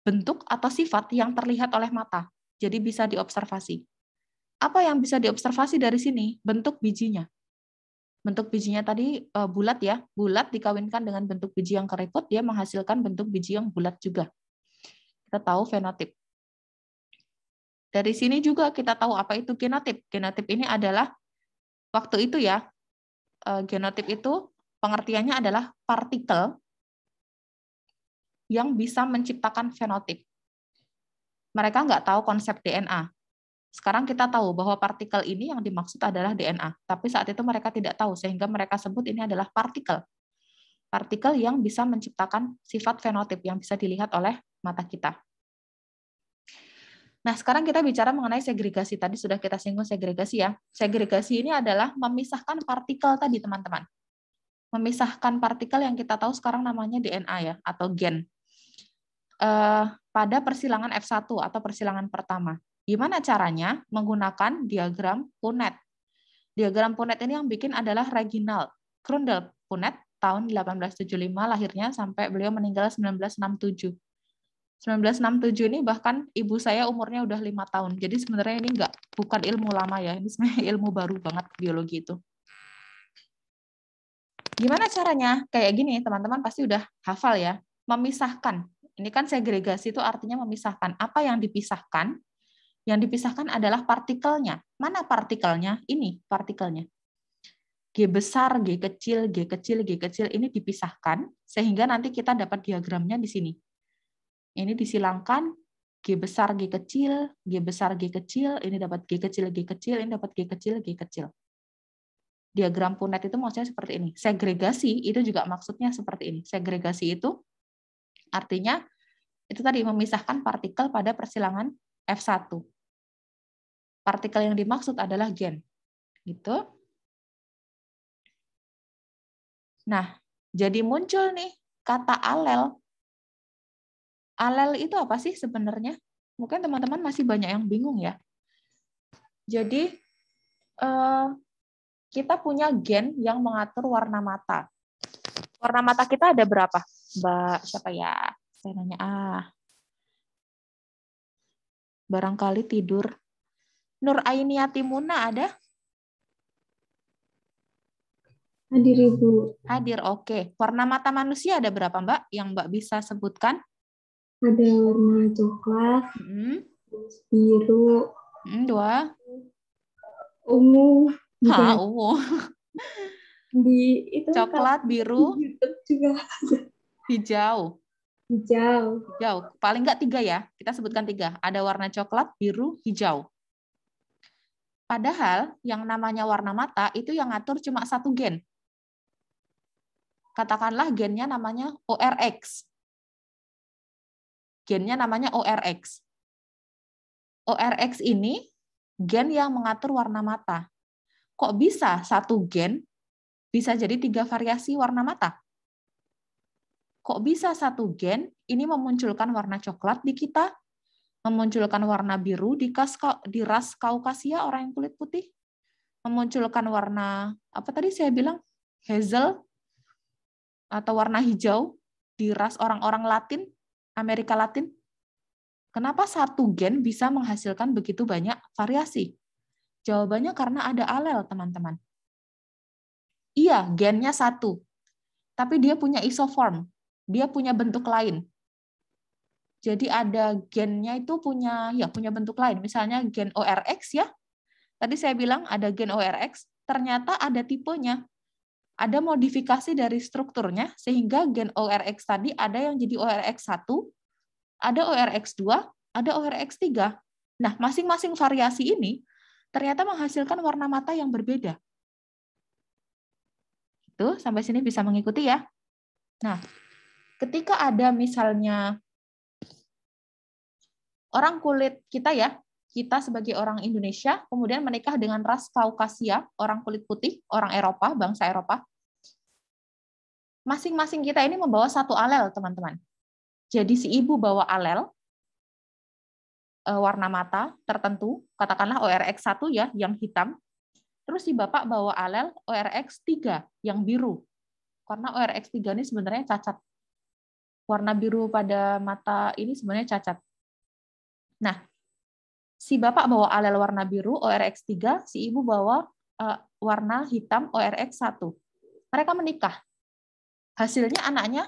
bentuk atau sifat yang terlihat oleh mata, jadi bisa diobservasi. Apa yang bisa diobservasi dari sini? Bentuk bijinya. Bentuk bijinya tadi uh, bulat ya, bulat dikawinkan dengan bentuk biji yang keriput, dia menghasilkan bentuk biji yang bulat juga. Kita tahu fenotip. Dari sini juga kita tahu apa itu genotip. Genotip ini adalah Waktu itu ya, eh, genotip itu pengertiannya adalah partikel yang bisa menciptakan fenotip. Mereka nggak tahu konsep DNA. Sekarang kita tahu bahwa partikel ini yang dimaksud adalah DNA, tapi saat itu mereka tidak tahu, sehingga mereka sebut ini adalah partikel. Partikel yang bisa menciptakan sifat fenotip yang bisa dilihat oleh mata kita. Nah, sekarang kita bicara mengenai segregasi. Tadi sudah kita singgung segregasi ya. Segregasi ini adalah memisahkan partikel tadi, teman-teman. Memisahkan partikel yang kita tahu sekarang namanya DNA ya, atau gen. Eh, pada persilangan F1 atau persilangan pertama. Gimana caranya? Menggunakan diagram Punnett. Diagram Punnett ini yang bikin adalah Reginald Grundel Punnett tahun 1875 lahirnya sampai beliau meninggal 1967. 1967 ini bahkan ibu saya umurnya udah lima tahun. Jadi sebenarnya ini enggak bukan ilmu lama ya, ini sebenarnya ilmu baru banget biologi itu. Gimana caranya? Kayak gini, teman-teman pasti udah hafal ya. Memisahkan. Ini kan segregasi itu artinya memisahkan. Apa yang dipisahkan? Yang dipisahkan adalah partikelnya. Mana partikelnya? Ini partikelnya. G besar, G kecil, G kecil, G kecil ini dipisahkan sehingga nanti kita dapat diagramnya di sini. Ini disilangkan G besar G kecil, G besar G kecil, ini dapat G kecil G kecil, ini dapat G kecil G kecil. Diagram punet itu maksudnya seperti ini. Segregasi itu juga maksudnya seperti ini. Segregasi itu artinya itu tadi memisahkan partikel pada persilangan F1. Partikel yang dimaksud adalah gen. Gitu. Nah, jadi muncul nih kata alel Alel itu apa sih sebenarnya? Mungkin teman-teman masih banyak yang bingung ya. Jadi eh, kita punya gen yang mengatur warna mata. Warna mata kita ada berapa? Mbak, siapa ya? Saya nanya, ah. Barangkali tidur. Nur Ainiati Muna ada? Hadir, Ibu. Hadir, oke. Okay. Warna mata manusia ada berapa, Mbak? Yang Mbak bisa sebutkan? ada warna coklat, hmm biru, mm, dua, ungu, gitu ha, ya. ungu. di itu coklat biru, juga hijau, hijau, hijau. Paling nggak tiga ya, kita sebutkan tiga. Ada warna coklat, biru, hijau. Padahal yang namanya warna mata itu yang ngatur cuma satu gen. Katakanlah gennya namanya ORX gennya namanya ORX. ORX ini gen yang mengatur warna mata. Kok bisa satu gen bisa jadi tiga variasi warna mata? Kok bisa satu gen ini memunculkan warna coklat di kita, memunculkan warna biru di, kas, di ras Kaukasia orang yang kulit putih, memunculkan warna apa tadi saya bilang hazel atau warna hijau di ras orang-orang Latin Amerika Latin? Kenapa satu gen bisa menghasilkan begitu banyak variasi? Jawabannya karena ada alel, teman-teman. Iya, gennya satu, tapi dia punya isoform, dia punya bentuk lain. Jadi ada gennya itu punya ya punya bentuk lain. Misalnya gen ORX ya. Tadi saya bilang ada gen ORX, ternyata ada tipenya ada modifikasi dari strukturnya sehingga gen ORX tadi ada yang jadi ORX1, ada ORX2, ada ORX3. Nah, masing-masing variasi ini ternyata menghasilkan warna mata yang berbeda. Itu sampai sini bisa mengikuti ya. Nah, ketika ada misalnya orang kulit kita ya, kita sebagai orang Indonesia kemudian menikah dengan ras Kaukasia, orang kulit putih, orang Eropa, bangsa Eropa. Masing-masing kita ini membawa satu alel, teman-teman. Jadi si ibu bawa alel eh, warna mata tertentu, katakanlah ORX1 ya, yang hitam. Terus si bapak bawa alel ORX3 yang biru. Karena ORX3 ini sebenarnya cacat. Warna biru pada mata ini sebenarnya cacat. Nah, si bapak bawa alel warna biru ORX3, si ibu bawa uh, warna hitam ORX1. Mereka menikah. Hasilnya anaknya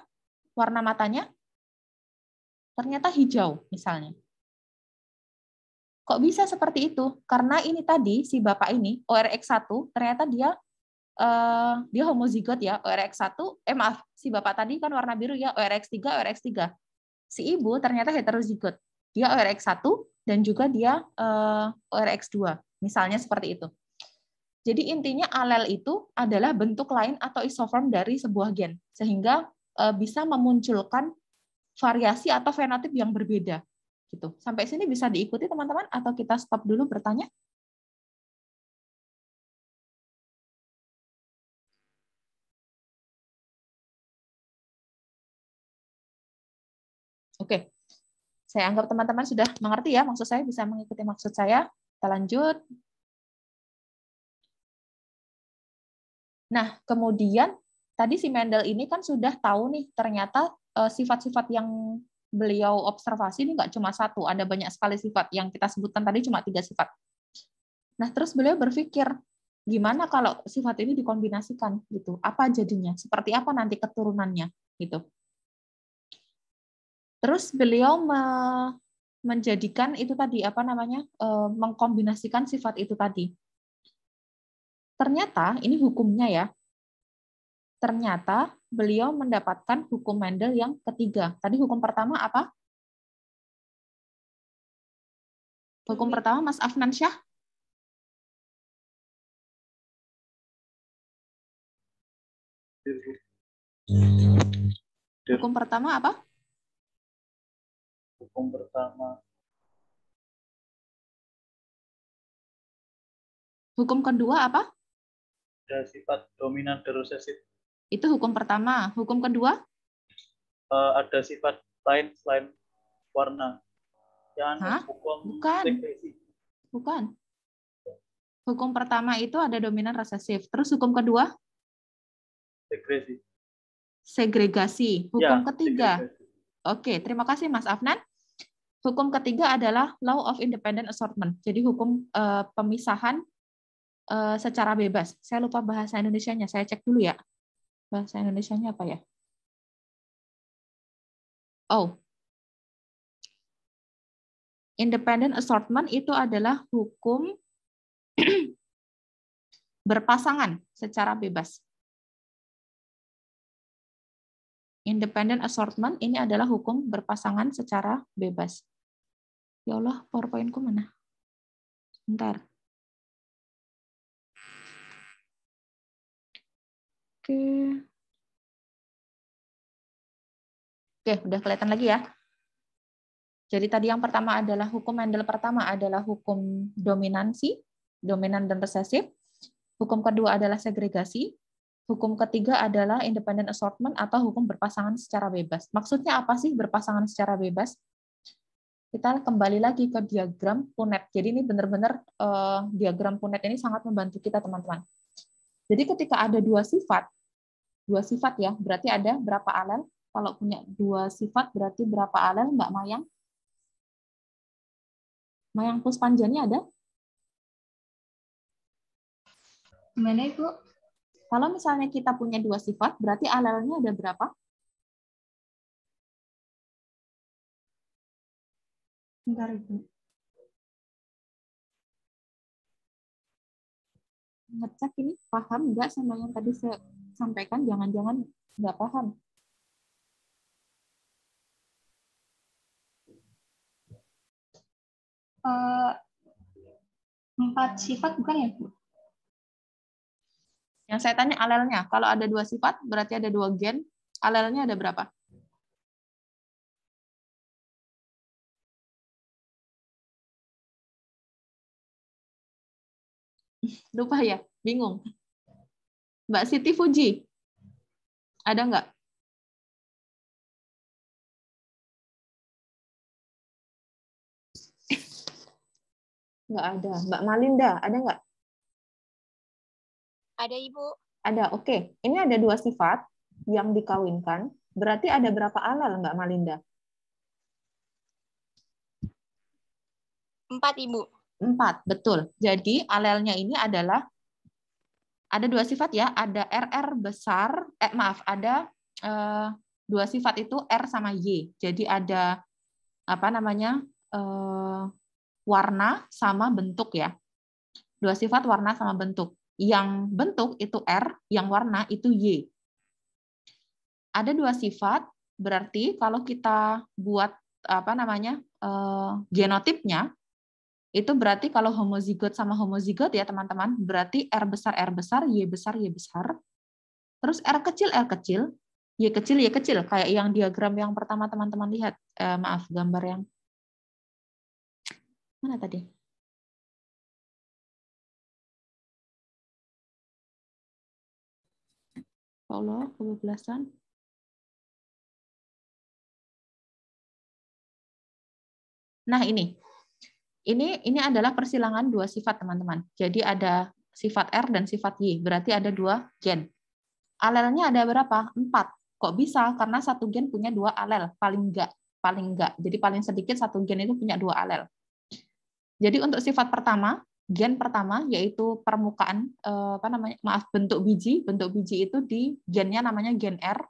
warna matanya ternyata hijau misalnya. Kok bisa seperti itu? Karena ini tadi si bapak ini ORX1 ternyata dia uh, dia homozigot ya, ORX1. Eh maaf, si bapak tadi kan warna biru ya, ORX3, ORX3. Si ibu ternyata heterozigot. Dia ORX1, dan juga dia uh, eh, ORX2, misalnya seperti itu. Jadi intinya alel itu adalah bentuk lain atau isoform dari sebuah gen, sehingga uh, bisa memunculkan variasi atau fenotip yang berbeda. Gitu. Sampai sini bisa diikuti teman-teman atau kita stop dulu bertanya? Oke, saya anggap teman-teman sudah mengerti ya maksud saya, bisa mengikuti maksud saya. Kita lanjut. Nah, kemudian tadi si Mendel ini kan sudah tahu nih ternyata eh, sifat-sifat yang beliau observasi ini nggak cuma satu, ada banyak sekali sifat yang kita sebutkan tadi cuma tiga sifat. Nah, terus beliau berpikir, gimana kalau sifat ini dikombinasikan gitu? Apa jadinya? Seperti apa nanti keturunannya gitu? Terus beliau me menjadikan itu tadi apa namanya e, mengkombinasikan sifat itu tadi. Ternyata ini hukumnya ya. Ternyata beliau mendapatkan hukum Mendel yang ketiga. Tadi hukum pertama apa? Hukum pertama Mas Afnan Syah. Hmm. Hukum pertama apa? hukum pertama hukum kedua apa ada sifat dominan resesif. itu hukum pertama hukum kedua uh, ada sifat lain selain warna yang Hah? hukum bukan bukan hukum pertama itu ada dominan resesif terus hukum kedua Segregasi. segregasi hukum ya, ketiga segregasi. oke terima kasih mas Afnan Hukum ketiga adalah law of independent assortment. Jadi hukum uh, pemisahan uh, secara bebas. Saya lupa bahasa Indonesianya, saya cek dulu ya. Bahasa Indonesianya apa ya? Oh. Independent assortment itu adalah hukum berpasangan secara bebas. Independent assortment ini adalah hukum berpasangan secara bebas. Ya Allah, PowerPointku mana? Sebentar. Oke. Oke, udah kelihatan lagi ya. Jadi tadi yang pertama adalah hukum Mendel pertama adalah hukum dominansi, dominan dan resesif. Hukum kedua adalah segregasi, Hukum ketiga adalah independent assortment atau hukum berpasangan secara bebas. Maksudnya apa sih berpasangan secara bebas? Kita kembali lagi ke diagram Punnett. Jadi ini benar-benar eh, diagram Punnett ini sangat membantu kita, teman-teman. Jadi ketika ada dua sifat, dua sifat ya, berarti ada berapa alel? Kalau punya dua sifat, berarti berapa alel, Mbak Mayang? Mayang Puspanjani ada? Gimana, Ibu? Kalau misalnya kita punya dua sifat, berarti alelnya ada berapa? Bentar, Ibu. Ngecek ini paham nggak sama yang tadi saya sampaikan? Jangan-jangan nggak paham. Uh, empat sifat bukan ya, Bu? Yang saya tanya alelnya, kalau ada dua sifat berarti ada dua gen, alelnya ada berapa? Lupa ya? Bingung. Mbak Siti Fuji, ada nggak? Nggak ada. Mbak Malinda, ada nggak? Ada Ibu. Ada, oke. Okay. Ini ada dua sifat yang dikawinkan. Berarti ada berapa alal, Mbak Malinda? Empat, Ibu. Empat, betul. Jadi alelnya ini adalah ada dua sifat ya, ada RR besar, eh maaf, ada eh, dua sifat itu R sama Y. Jadi ada apa namanya eh, warna sama bentuk ya. Dua sifat warna sama bentuk yang bentuk itu R, yang warna itu Y. Ada dua sifat, berarti kalau kita buat apa namanya eh, genotipnya, itu berarti kalau homozigot sama homozigot ya teman-teman, berarti R besar R besar, Y besar Y besar, terus R kecil R kecil, Y kecil Y kecil, kayak yang diagram yang pertama teman-teman lihat, eh, maaf gambar yang mana tadi? Allah kebablasan nah ini ini ini adalah persilangan dua sifat teman-teman jadi ada sifat R dan sifat Y berarti ada dua gen alelnya ada berapa empat kok bisa karena satu gen punya dua alel paling enggak paling enggak jadi paling sedikit satu gen itu punya dua alel jadi untuk sifat pertama gen pertama yaitu permukaan eh, apa namanya maaf bentuk biji bentuk biji itu di gennya namanya gen R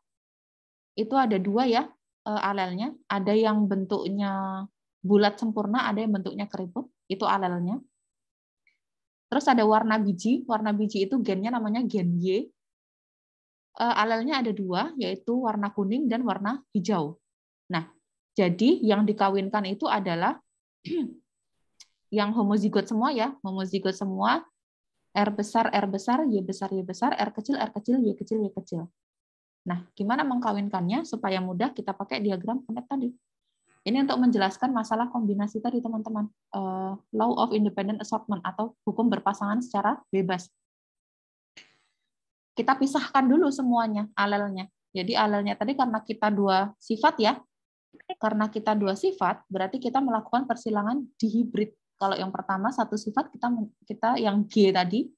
itu ada dua ya eh, alelnya ada yang bentuknya bulat sempurna ada yang bentuknya keriput itu alelnya terus ada warna biji warna biji itu gennya namanya gen Y eh, alelnya ada dua yaitu warna kuning dan warna hijau nah jadi yang dikawinkan itu adalah yang homozigot semua ya, homozigot semua. R besar, R besar, Y besar, Y besar, R kecil, R kecil, Y kecil, Y kecil. Nah, gimana mengkawinkannya supaya mudah kita pakai diagram connect tadi. Ini untuk menjelaskan masalah kombinasi tadi, teman-teman. Uh, law of independent assortment atau hukum berpasangan secara bebas. Kita pisahkan dulu semuanya, alelnya. Jadi alelnya tadi karena kita dua sifat ya, karena kita dua sifat, berarti kita melakukan persilangan dihibrid. Kalau yang pertama satu sifat kita kita yang G tadi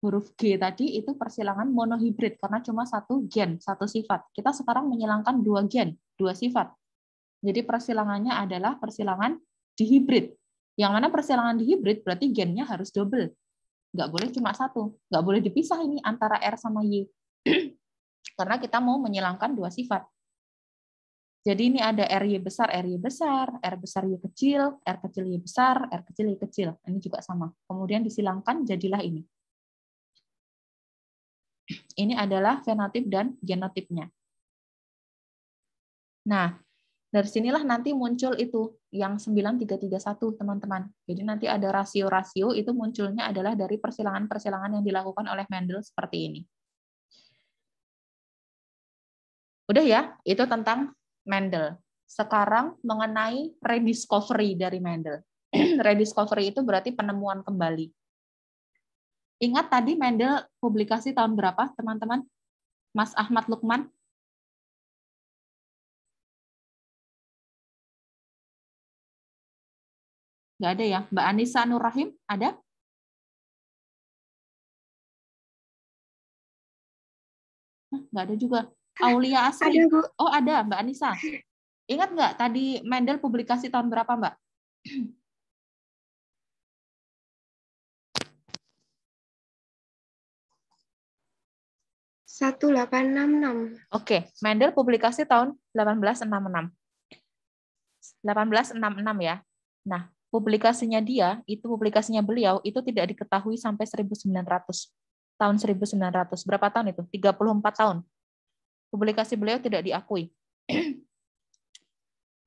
huruf G tadi itu persilangan monohibrid karena cuma satu gen, satu sifat. Kita sekarang menyilangkan dua gen, dua sifat. Jadi persilangannya adalah persilangan dihibrid. Yang mana persilangan dihibrid berarti gennya harus double. Nggak boleh cuma satu. Nggak boleh dipisah ini antara R sama Y. karena kita mau menyilangkan dua sifat. Jadi ini ada RY besar, RY besar, R besar Y kecil, R kecil Y besar, R kecil Y kecil. Ini juga sama. Kemudian disilangkan jadilah ini. Ini adalah fenotip dan genotipnya. Nah, dari sinilah nanti muncul itu yang 9331 teman-teman. Jadi nanti ada rasio-rasio itu munculnya adalah dari persilangan-persilangan yang dilakukan oleh Mendel seperti ini. Udah ya, itu tentang Mendel. Sekarang mengenai rediscovery dari Mendel. rediscovery itu berarti penemuan kembali. Ingat tadi Mendel publikasi tahun berapa, teman-teman? Mas Ahmad Lukman? Nggak ada ya? Mbak Anissa Nurrahim? ada? Gak nggak ada juga. Aulia Asri. Ada, Bu. Oh, ada Mbak Anissa. Ingat nggak tadi Mendel publikasi tahun berapa, Mbak? Satu delapan enam enam. Oke, Mendel publikasi tahun delapan delapan belas belas enam enam, enam enam ya. Nah, publikasinya dia, itu publikasinya beliau, itu tidak diketahui sampai seribu sembilan ratus Tahun seribu sembilan ratus Berapa tahun itu? tiga puluh empat tahun. Publikasi beliau tidak diakui.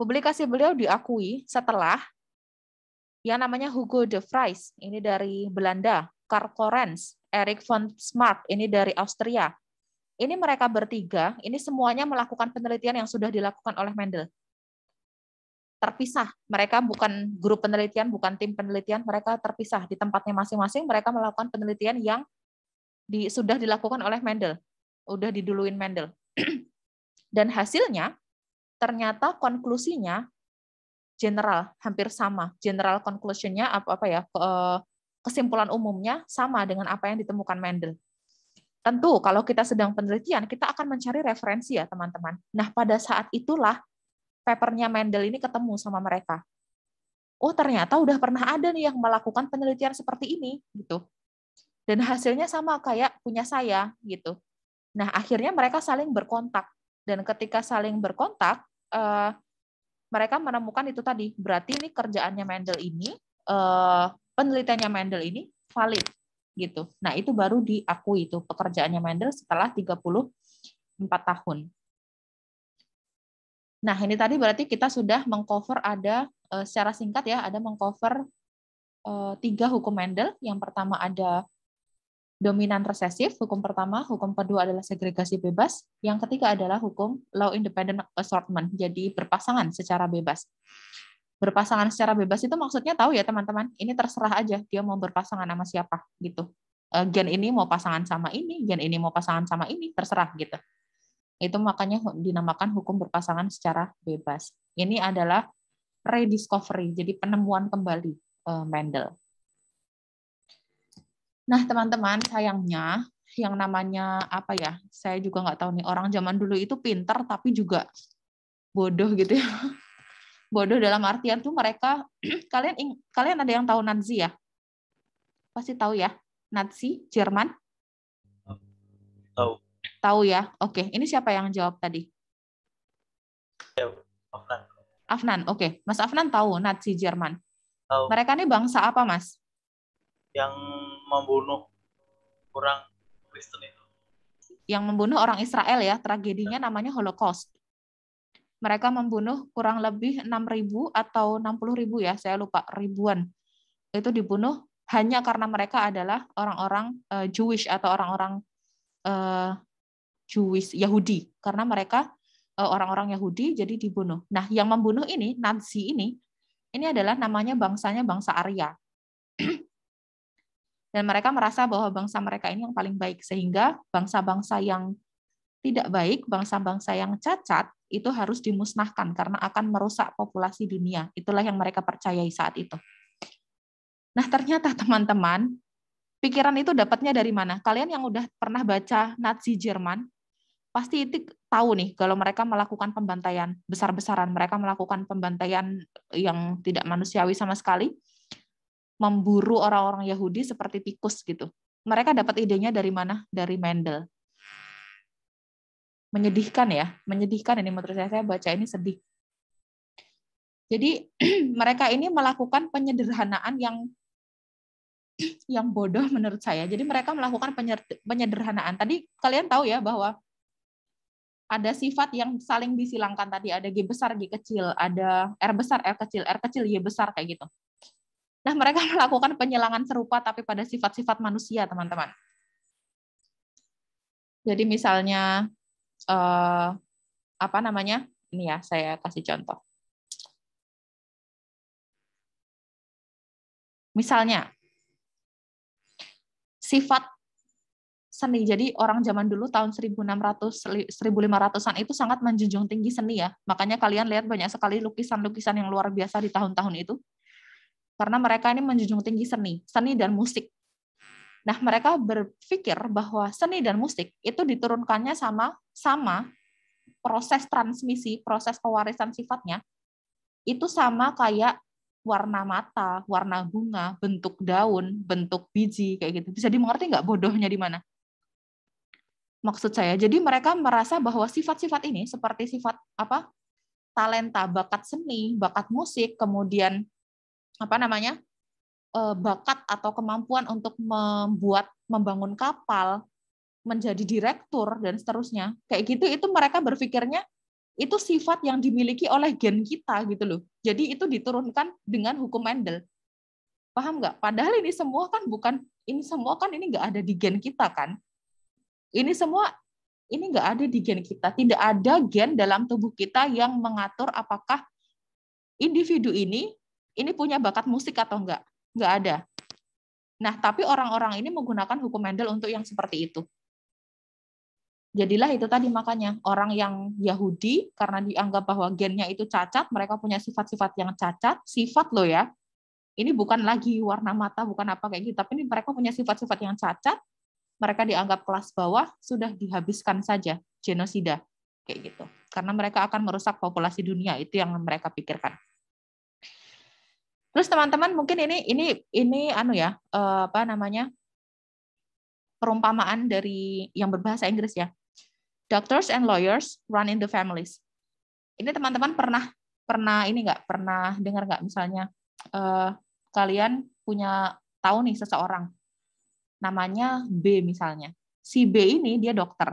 Publikasi beliau diakui setelah yang namanya Hugo de Vries, ini dari Belanda, Karl Korens, Erik von Smart, ini dari Austria. Ini mereka bertiga, ini semuanya melakukan penelitian yang sudah dilakukan oleh Mendel. Terpisah, mereka bukan grup penelitian, bukan tim penelitian, mereka terpisah di tempatnya masing-masing, mereka melakukan penelitian yang di, sudah dilakukan oleh Mendel, udah diduluin Mendel. Dan hasilnya, ternyata konklusinya general, hampir sama. General conclusionnya apa-apa ya, kesimpulan umumnya sama dengan apa yang ditemukan Mendel. Tentu kalau kita sedang penelitian, kita akan mencari referensi ya teman-teman. Nah pada saat itulah papernya Mendel ini ketemu sama mereka. Oh ternyata udah pernah ada nih yang melakukan penelitian seperti ini gitu. Dan hasilnya sama kayak punya saya gitu. Nah akhirnya mereka saling berkontak. Dan ketika saling berkontak, uh, mereka menemukan itu tadi. Berarti ini kerjaannya Mendel ini, uh, penelitiannya Mendel ini valid gitu. Nah, itu baru diakui itu pekerjaannya Mendel setelah 34 tahun. Nah, ini tadi berarti kita sudah mengcover ada eh, secara singkat ya, ada mengcover tiga hukum Mendel. Yang pertama ada dominan resesif, hukum pertama, hukum kedua adalah segregasi bebas, yang ketiga adalah hukum law independent assortment, jadi berpasangan secara bebas. Berpasangan secara bebas itu maksudnya tahu ya teman-teman, ini terserah aja dia mau berpasangan sama siapa gitu. Eh, gen ini mau pasangan sama ini, gen ini mau pasangan sama ini, terserah gitu. Itu makanya dinamakan hukum berpasangan secara bebas. Ini adalah rediscovery, jadi penemuan kembali eh, Mendel. Nah, teman-teman, sayangnya yang namanya apa ya? Saya juga nggak tahu nih orang zaman dulu itu pinter tapi juga bodoh gitu ya. bodoh dalam artian tuh mereka kalian ing, kalian ada yang tahu Nazi ya? Pasti tahu ya. Nazi Jerman? Tahu. Tahu ya. Oke, ini siapa yang jawab tadi? Ya, Afnan. Afnan, oke. Mas Afnan tahu Nazi Jerman. Tahu. Mereka nih bangsa apa, Mas? Yang membunuh orang Kristen itu. Yang membunuh orang Israel ya, tragedinya ya. namanya Holocaust. Mereka membunuh kurang lebih 6.000 atau 60.000 ya, saya lupa, ribuan. Itu dibunuh hanya karena mereka adalah orang-orang uh, Jewish atau orang-orang uh, Jewish Yahudi karena mereka eh, orang-orang Yahudi jadi dibunuh. Nah, yang membunuh ini Nazi ini ini adalah namanya bangsanya bangsa Arya. dan mereka merasa bahwa bangsa mereka ini yang paling baik sehingga bangsa-bangsa yang tidak baik, bangsa-bangsa yang cacat itu harus dimusnahkan karena akan merusak populasi dunia. Itulah yang mereka percayai saat itu. Nah, ternyata teman-teman, pikiran itu dapatnya dari mana? Kalian yang udah pernah baca Nazi Jerman, pasti itu tahu nih kalau mereka melakukan pembantaian besar-besaran, mereka melakukan pembantaian yang tidak manusiawi sama sekali memburu orang-orang Yahudi seperti tikus gitu. Mereka dapat idenya dari mana? Dari Mendel. Menyedihkan ya, menyedihkan ini menurut saya saya baca ini sedih. Jadi mereka ini melakukan penyederhanaan yang yang bodoh menurut saya. Jadi mereka melakukan penyederhanaan. Tadi kalian tahu ya bahwa ada sifat yang saling disilangkan tadi, ada G besar, G kecil, ada R besar, R kecil, R kecil, Y besar kayak gitu. Nah, mereka melakukan penyilangan serupa tapi pada sifat-sifat manusia, teman-teman. Jadi misalnya eh, apa namanya? Ini ya, saya kasih contoh. Misalnya sifat seni. Jadi orang zaman dulu tahun 1600 1500-an itu sangat menjunjung tinggi seni ya. Makanya kalian lihat banyak sekali lukisan-lukisan yang luar biasa di tahun-tahun itu karena mereka ini menjunjung tinggi seni, seni dan musik. Nah, mereka berpikir bahwa seni dan musik itu diturunkannya sama sama proses transmisi, proses pewarisan sifatnya itu sama kayak warna mata, warna bunga, bentuk daun, bentuk biji kayak gitu. Bisa dimengerti nggak bodohnya di mana? Maksud saya, jadi mereka merasa bahwa sifat-sifat ini seperti sifat apa? talenta, bakat seni, bakat musik, kemudian apa namanya eh, bakat atau kemampuan untuk membuat membangun kapal menjadi direktur dan seterusnya kayak gitu itu mereka berpikirnya itu sifat yang dimiliki oleh gen kita gitu loh jadi itu diturunkan dengan hukum Mendel paham nggak padahal ini semua kan bukan ini semua kan ini nggak ada di gen kita kan ini semua ini nggak ada di gen kita tidak ada gen dalam tubuh kita yang mengatur apakah individu ini ini punya bakat musik atau enggak? Enggak ada. Nah, tapi orang-orang ini menggunakan hukum Mendel untuk yang seperti itu. Jadilah itu tadi makanya orang yang Yahudi karena dianggap bahwa gennya itu cacat, mereka punya sifat-sifat yang cacat, sifat loh ya. Ini bukan lagi warna mata, bukan apa kayak gitu, tapi ini mereka punya sifat-sifat yang cacat, mereka dianggap kelas bawah, sudah dihabiskan saja, genosida kayak gitu. Karena mereka akan merusak populasi dunia, itu yang mereka pikirkan. Terus teman-teman mungkin ini ini ini anu ya eh, apa namanya perumpamaan dari yang berbahasa Inggris ya. Doctors and lawyers run in the families. Ini teman-teman pernah pernah ini nggak pernah dengar nggak misalnya uh, kalian punya tahu nih seseorang namanya B misalnya. Si B ini dia dokter.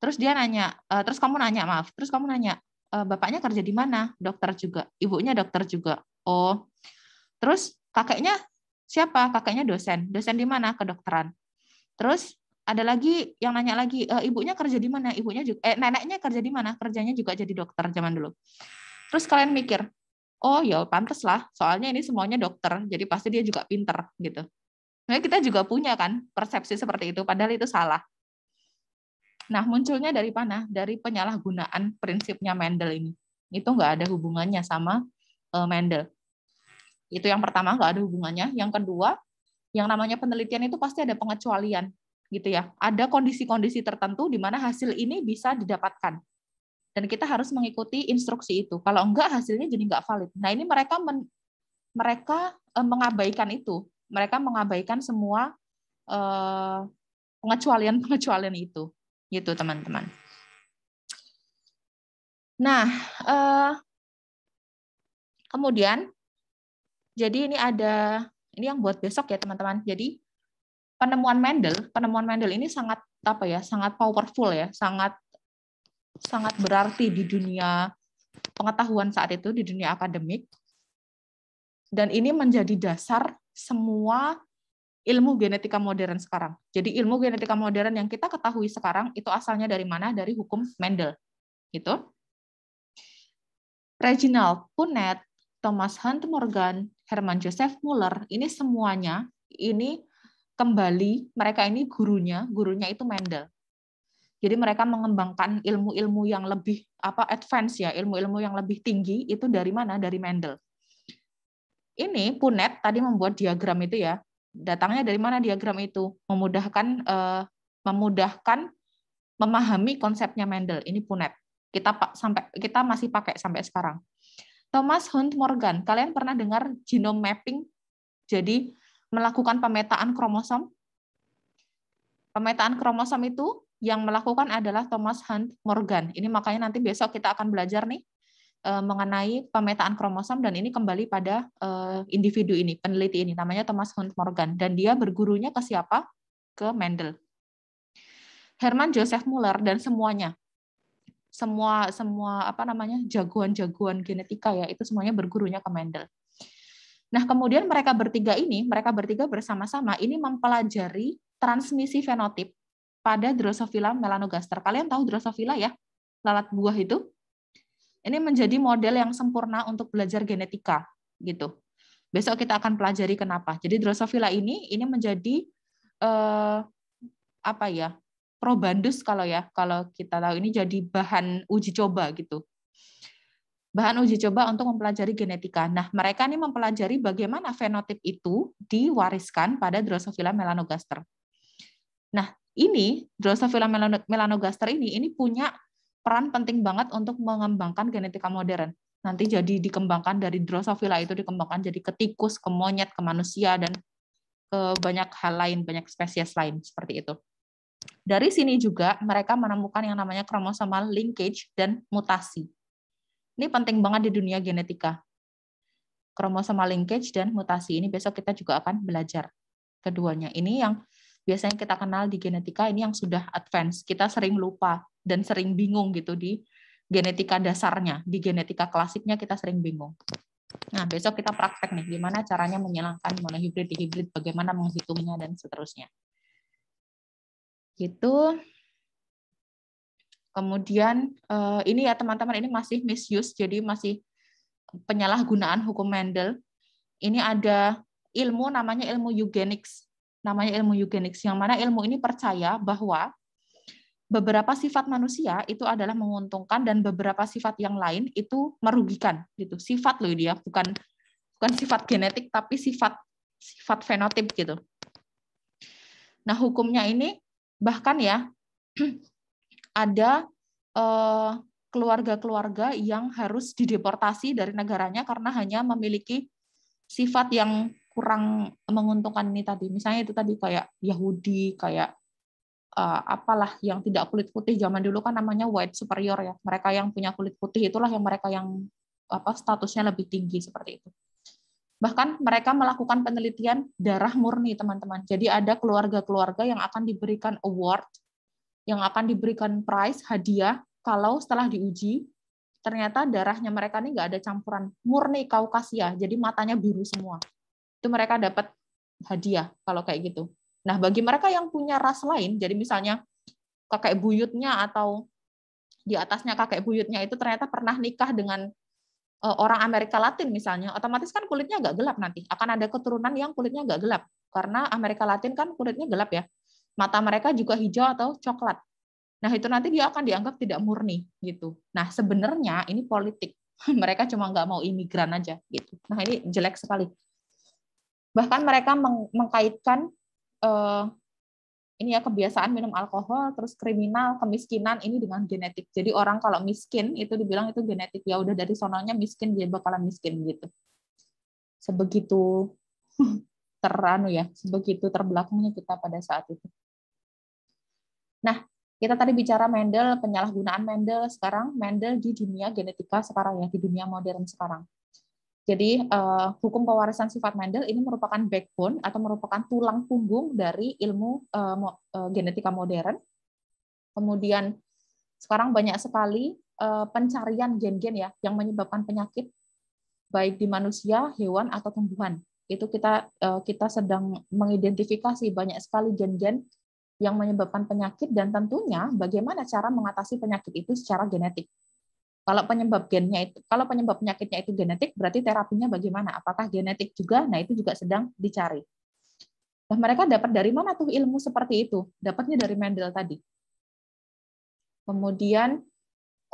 Terus dia nanya, eh, terus kamu nanya maaf, terus kamu nanya eh, bapaknya kerja di mana? Dokter juga, ibunya dokter juga Oh. Terus kakeknya siapa? Kakeknya dosen. Dosen di mana? Kedokteran. Terus ada lagi yang nanya lagi, e, ibunya kerja di mana? Ibunya juga eh neneknya kerja di mana? Kerjanya juga jadi dokter zaman dulu. Terus kalian mikir, oh ya pantas lah, soalnya ini semuanya dokter, jadi pasti dia juga pinter gitu. Nah, kita juga punya kan persepsi seperti itu, padahal itu salah. Nah, munculnya dari mana? Dari penyalahgunaan prinsipnya Mendel ini. Itu nggak ada hubungannya sama eh, Mendel. Itu yang pertama nggak ada hubungannya. Yang kedua, yang namanya penelitian itu pasti ada pengecualian gitu ya. Ada kondisi-kondisi tertentu di mana hasil ini bisa didapatkan. Dan kita harus mengikuti instruksi itu. Kalau enggak hasilnya jadi enggak valid. Nah, ini mereka men, mereka eh, mengabaikan itu. Mereka mengabaikan semua pengecualian eh, pengecualian-pengecualian itu. Gitu, teman-teman. Nah, eh, kemudian jadi ini ada ini yang buat besok ya teman-teman. Jadi penemuan Mendel, penemuan Mendel ini sangat apa ya, sangat powerful ya, sangat sangat berarti di dunia pengetahuan saat itu di dunia akademik. Dan ini menjadi dasar semua ilmu genetika modern sekarang. Jadi ilmu genetika modern yang kita ketahui sekarang itu asalnya dari mana? Dari hukum Mendel. Gitu. Reginald Punnett, Thomas Hunt Morgan, Herman Joseph Muller, ini semuanya ini kembali mereka ini gurunya, gurunya itu Mendel. Jadi mereka mengembangkan ilmu-ilmu yang lebih apa advance ya, ilmu-ilmu yang lebih tinggi itu dari mana? Dari Mendel. Ini Punet tadi membuat diagram itu ya. Datangnya dari mana diagram itu? Memudahkan eh, memudahkan memahami konsepnya Mendel. Ini Punet. Kita sampai kita masih pakai sampai sekarang. Thomas Hunt Morgan, kalian pernah dengar genome mapping? Jadi melakukan pemetaan kromosom. Pemetaan kromosom itu yang melakukan adalah Thomas Hunt Morgan. Ini makanya nanti besok kita akan belajar nih eh, mengenai pemetaan kromosom dan ini kembali pada eh, individu ini, peneliti ini namanya Thomas Hunt Morgan dan dia bergurunya ke siapa? Ke Mendel. Herman Joseph Muller dan semuanya semua semua apa namanya jagoan-jagoan genetika ya itu semuanya bergurunya ke Mendel. Nah, kemudian mereka bertiga ini, mereka bertiga bersama-sama ini mempelajari transmisi fenotip pada Drosophila melanogaster. Kalian tahu Drosophila ya? Lalat buah itu. Ini menjadi model yang sempurna untuk belajar genetika gitu. Besok kita akan pelajari kenapa. Jadi Drosophila ini ini menjadi eh, apa ya? probandus kalau ya kalau kita tahu ini jadi bahan uji coba gitu bahan uji coba untuk mempelajari genetika. Nah, mereka ini mempelajari bagaimana fenotip itu diwariskan pada Drosophila melanogaster. Nah, ini Drosophila melanogaster ini ini punya peran penting banget untuk mengembangkan genetika modern. Nanti jadi dikembangkan dari Drosophila itu dikembangkan jadi ke tikus, ke monyet, ke manusia dan ke banyak hal lain, banyak spesies lain seperti itu. Dari sini juga mereka menemukan yang namanya kromosomal linkage dan mutasi. Ini penting banget di dunia genetika. Kromosomal linkage dan mutasi ini besok kita juga akan belajar keduanya. Ini yang biasanya kita kenal di genetika ini yang sudah advance. Kita sering lupa dan sering bingung gitu di genetika dasarnya. Di genetika klasiknya kita sering bingung. Nah, besok kita praktek nih gimana caranya menyalahkan monohibrid, dihibrid, bagaimana menghitungnya dan seterusnya gitu kemudian eh, ini ya teman-teman ini masih misuse jadi masih penyalahgunaan hukum Mendel ini ada ilmu namanya ilmu eugenics namanya ilmu eugenics yang mana ilmu ini percaya bahwa beberapa sifat manusia itu adalah menguntungkan dan beberapa sifat yang lain itu merugikan gitu sifat loh dia bukan bukan sifat genetik tapi sifat sifat fenotip gitu nah hukumnya ini bahkan ya ada eh, keluarga-keluarga yang harus dideportasi dari negaranya karena hanya memiliki sifat yang kurang menguntungkan ini tadi. Misalnya itu tadi kayak Yahudi, kayak uh, apalah yang tidak kulit putih zaman dulu kan namanya white superior ya. Mereka yang punya kulit putih itulah yang mereka yang apa statusnya lebih tinggi seperti itu. Bahkan mereka melakukan penelitian darah murni, teman-teman. Jadi ada keluarga-keluarga yang akan diberikan award, yang akan diberikan prize, hadiah, kalau setelah diuji, ternyata darahnya mereka ini nggak ada campuran, murni Kaukasia, jadi matanya biru semua. Itu mereka dapat hadiah kalau kayak gitu. Nah, bagi mereka yang punya ras lain, jadi misalnya kakek buyutnya atau di atasnya kakek buyutnya itu ternyata pernah nikah dengan Eh, orang Amerika Latin misalnya, otomatis kan kulitnya agak gelap nanti. Akan ada keturunan yang kulitnya agak gelap. Karena Amerika Latin kan kulitnya gelap ya. Mata mereka juga hijau atau coklat. Nah, itu nanti dia akan dianggap tidak murni gitu. Nah, sebenarnya ini politik. Mereka cuma nggak mau imigran aja gitu. Nah, ini jelek sekali. Bahkan mereka meng mengkaitkan uh, ini ya kebiasaan minum alkohol terus kriminal kemiskinan ini dengan genetik jadi orang kalau miskin itu dibilang itu genetik ya udah dari sononya miskin dia bakalan miskin gitu sebegitu teranu ya sebegitu terbelakangnya kita pada saat itu nah kita tadi bicara Mendel, penyalahgunaan Mendel, sekarang Mendel di dunia genetika sekarang ya, di dunia modern sekarang. Jadi uh, hukum pewarisan sifat Mendel ini merupakan backbone atau merupakan tulang punggung dari ilmu uh, mo, uh, genetika modern. Kemudian sekarang banyak sekali uh, pencarian gen-gen ya yang menyebabkan penyakit baik di manusia, hewan atau tumbuhan. Itu kita uh, kita sedang mengidentifikasi banyak sekali gen-gen yang menyebabkan penyakit dan tentunya bagaimana cara mengatasi penyakit itu secara genetik. Kalau penyebab gennya itu, kalau penyebab penyakitnya itu genetik, berarti terapinya bagaimana? Apakah genetik juga? Nah, itu juga sedang dicari. Nah, mereka dapat dari mana tuh ilmu seperti itu? Dapatnya dari Mendel tadi. Kemudian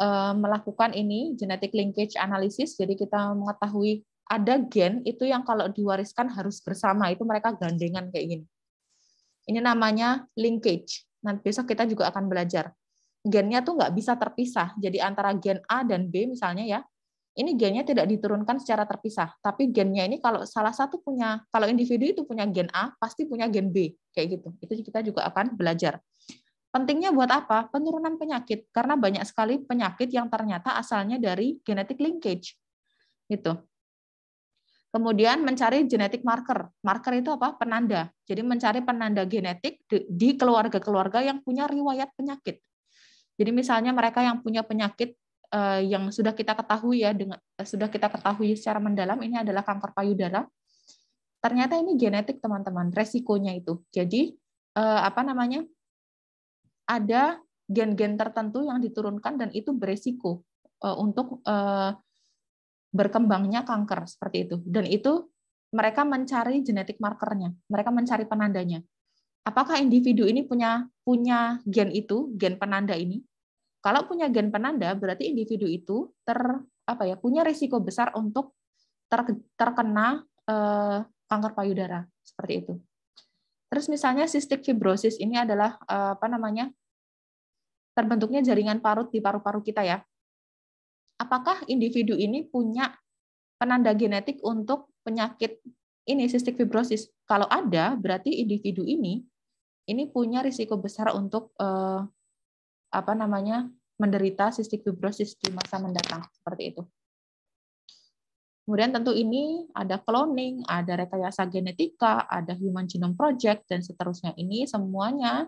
eh, melakukan ini genetic linkage analysis, jadi kita mengetahui ada gen itu yang kalau diwariskan harus bersama, itu mereka gandengan kayak gini. Ini namanya linkage. Nanti besok kita juga akan belajar gennya tuh nggak bisa terpisah. Jadi antara gen A dan B misalnya ya, ini gennya tidak diturunkan secara terpisah. Tapi gennya ini kalau salah satu punya, kalau individu itu punya gen A, pasti punya gen B. Kayak gitu. Itu kita juga akan belajar. Pentingnya buat apa? Penurunan penyakit. Karena banyak sekali penyakit yang ternyata asalnya dari genetic linkage. Gitu. Kemudian mencari genetic marker. Marker itu apa? Penanda. Jadi mencari penanda genetik di keluarga-keluarga yang punya riwayat penyakit jadi misalnya mereka yang punya penyakit eh, yang sudah kita ketahui ya dengan eh, sudah kita ketahui secara mendalam ini adalah kanker payudara. Ternyata ini genetik teman-teman, resikonya itu. Jadi eh, apa namanya? ada gen-gen tertentu yang diturunkan dan itu beresiko untuk berkembangnya kanker seperti itu. Dan itu mereka mencari genetik markernya, mereka mencari penandanya apakah individu ini punya punya gen itu, gen penanda ini? Kalau punya gen penanda, berarti individu itu ter apa ya punya risiko besar untuk ter, terkena eh, kanker payudara seperti itu. Terus misalnya cystic fibrosis ini adalah eh, apa namanya terbentuknya jaringan parut di paru-paru kita ya. Apakah individu ini punya penanda genetik untuk penyakit ini cystic fibrosis? Kalau ada, berarti individu ini ini punya risiko besar untuk eh, apa namanya menderita cystic fibrosis di masa mendatang seperti itu. Kemudian tentu ini ada cloning, ada rekayasa genetika, ada Human Genome Project dan seterusnya. Ini semuanya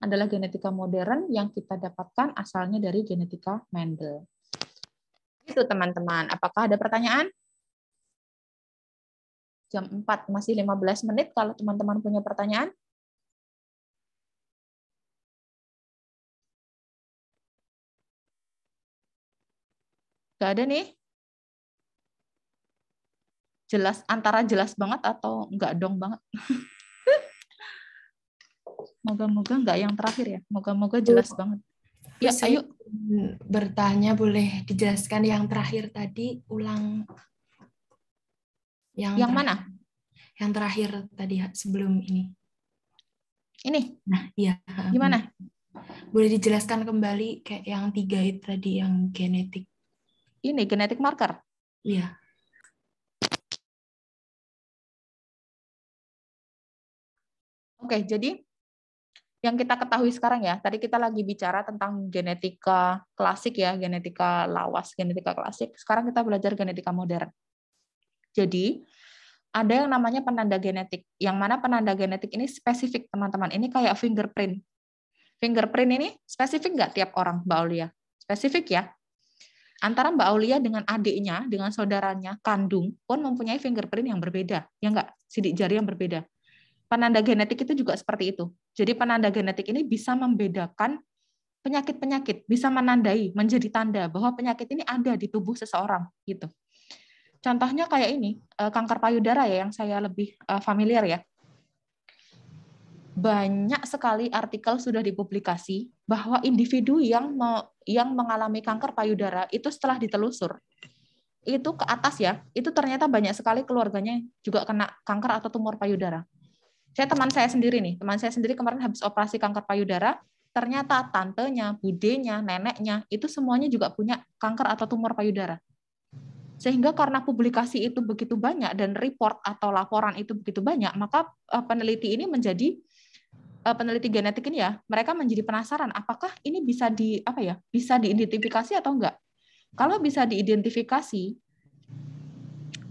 adalah genetika modern yang kita dapatkan asalnya dari genetika Mendel. Itu teman-teman, apakah ada pertanyaan? Jam 4 masih 15 menit kalau teman-teman punya pertanyaan. Nggak ada nih? Jelas, antara jelas banget atau nggak dong banget. Moga-moga nggak yang terakhir ya. Moga-moga jelas Bu, banget. Ya, ayo. Bertanya boleh dijelaskan yang terakhir tadi, ulang. Yang, yang mana? Yang terakhir tadi sebelum ini. Ini? Nah, iya. Gimana? Boleh dijelaskan kembali kayak yang tiga itu tadi, yang genetik ini genetik marker. Iya. Oke, jadi yang kita ketahui sekarang ya, tadi kita lagi bicara tentang genetika klasik ya, genetika lawas, genetika klasik. Sekarang kita belajar genetika modern. Jadi, ada yang namanya penanda genetik. Yang mana penanda genetik ini spesifik, teman-teman. Ini kayak fingerprint. Fingerprint ini spesifik nggak tiap orang, Mbak Olia? Spesifik ya antara Mbak Aulia dengan adiknya, dengan saudaranya, kandung, pun mempunyai fingerprint yang berbeda, ya enggak? Sidik jari yang berbeda. Penanda genetik itu juga seperti itu. Jadi penanda genetik ini bisa membedakan penyakit-penyakit, bisa menandai, menjadi tanda bahwa penyakit ini ada di tubuh seseorang, gitu. Contohnya kayak ini, eh, kanker payudara ya yang saya lebih eh, familiar ya banyak sekali artikel sudah dipublikasi bahwa individu yang me, yang mengalami kanker payudara itu setelah ditelusur itu ke atas ya, itu ternyata banyak sekali keluarganya juga kena kanker atau tumor payudara. Saya teman saya sendiri nih, teman saya sendiri kemarin habis operasi kanker payudara, ternyata tantenya, budenya, neneknya itu semuanya juga punya kanker atau tumor payudara. Sehingga karena publikasi itu begitu banyak dan report atau laporan itu begitu banyak, maka eh, peneliti ini menjadi Eh, peneliti genetik ini ya, mereka menjadi penasaran apakah ini bisa di apa ya, bisa diidentifikasi atau enggak. Kalau bisa diidentifikasi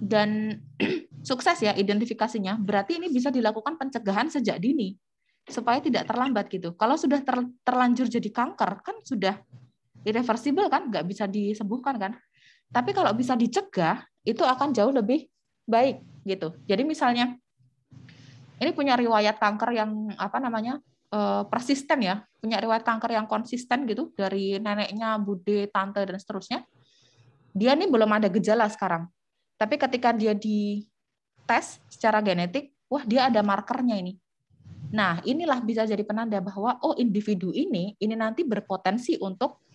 dan sukses ya identifikasinya, berarti ini bisa dilakukan pencegahan sejak dini supaya tidak terlambat gitu. Kalau sudah ter, terlanjur jadi kanker kan sudah irreversible kan, nggak bisa disembuhkan kan. Tapi kalau bisa dicegah itu akan jauh lebih baik gitu. Jadi misalnya ini punya riwayat kanker yang apa namanya eh, persisten ya, punya riwayat kanker yang konsisten gitu dari neneknya, bude, tante dan seterusnya. Dia ini belum ada gejala sekarang, tapi ketika dia di tes secara genetik, wah dia ada markernya ini. Nah, inilah bisa jadi penanda bahwa oh individu ini ini nanti berpotensi untuk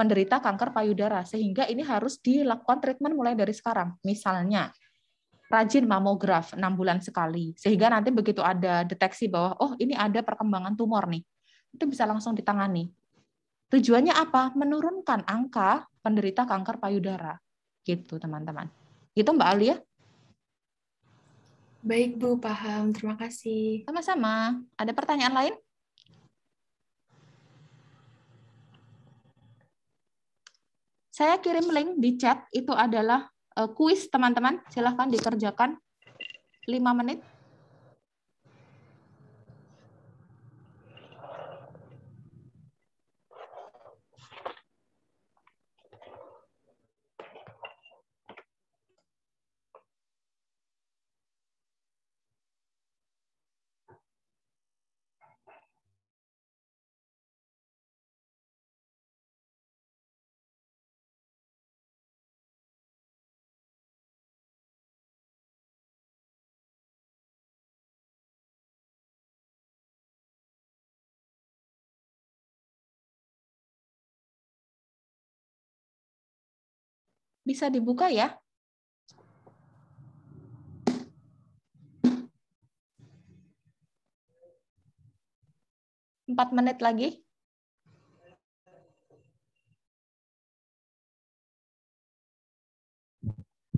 menderita kanker payudara sehingga ini harus dilakukan treatment mulai dari sekarang. Misalnya rajin mamograf 6 bulan sekali. Sehingga nanti begitu ada deteksi bahwa, oh ini ada perkembangan tumor nih, itu bisa langsung ditangani. Tujuannya apa? Menurunkan angka penderita kanker payudara. Gitu, teman-teman. Gitu, Mbak Alia? Baik, Bu. Paham. Terima kasih. Sama-sama. Ada pertanyaan lain? Saya kirim link di chat, itu adalah kuis eh, teman-teman silahkan dikerjakan 5 menit bisa dibuka ya? Empat menit lagi.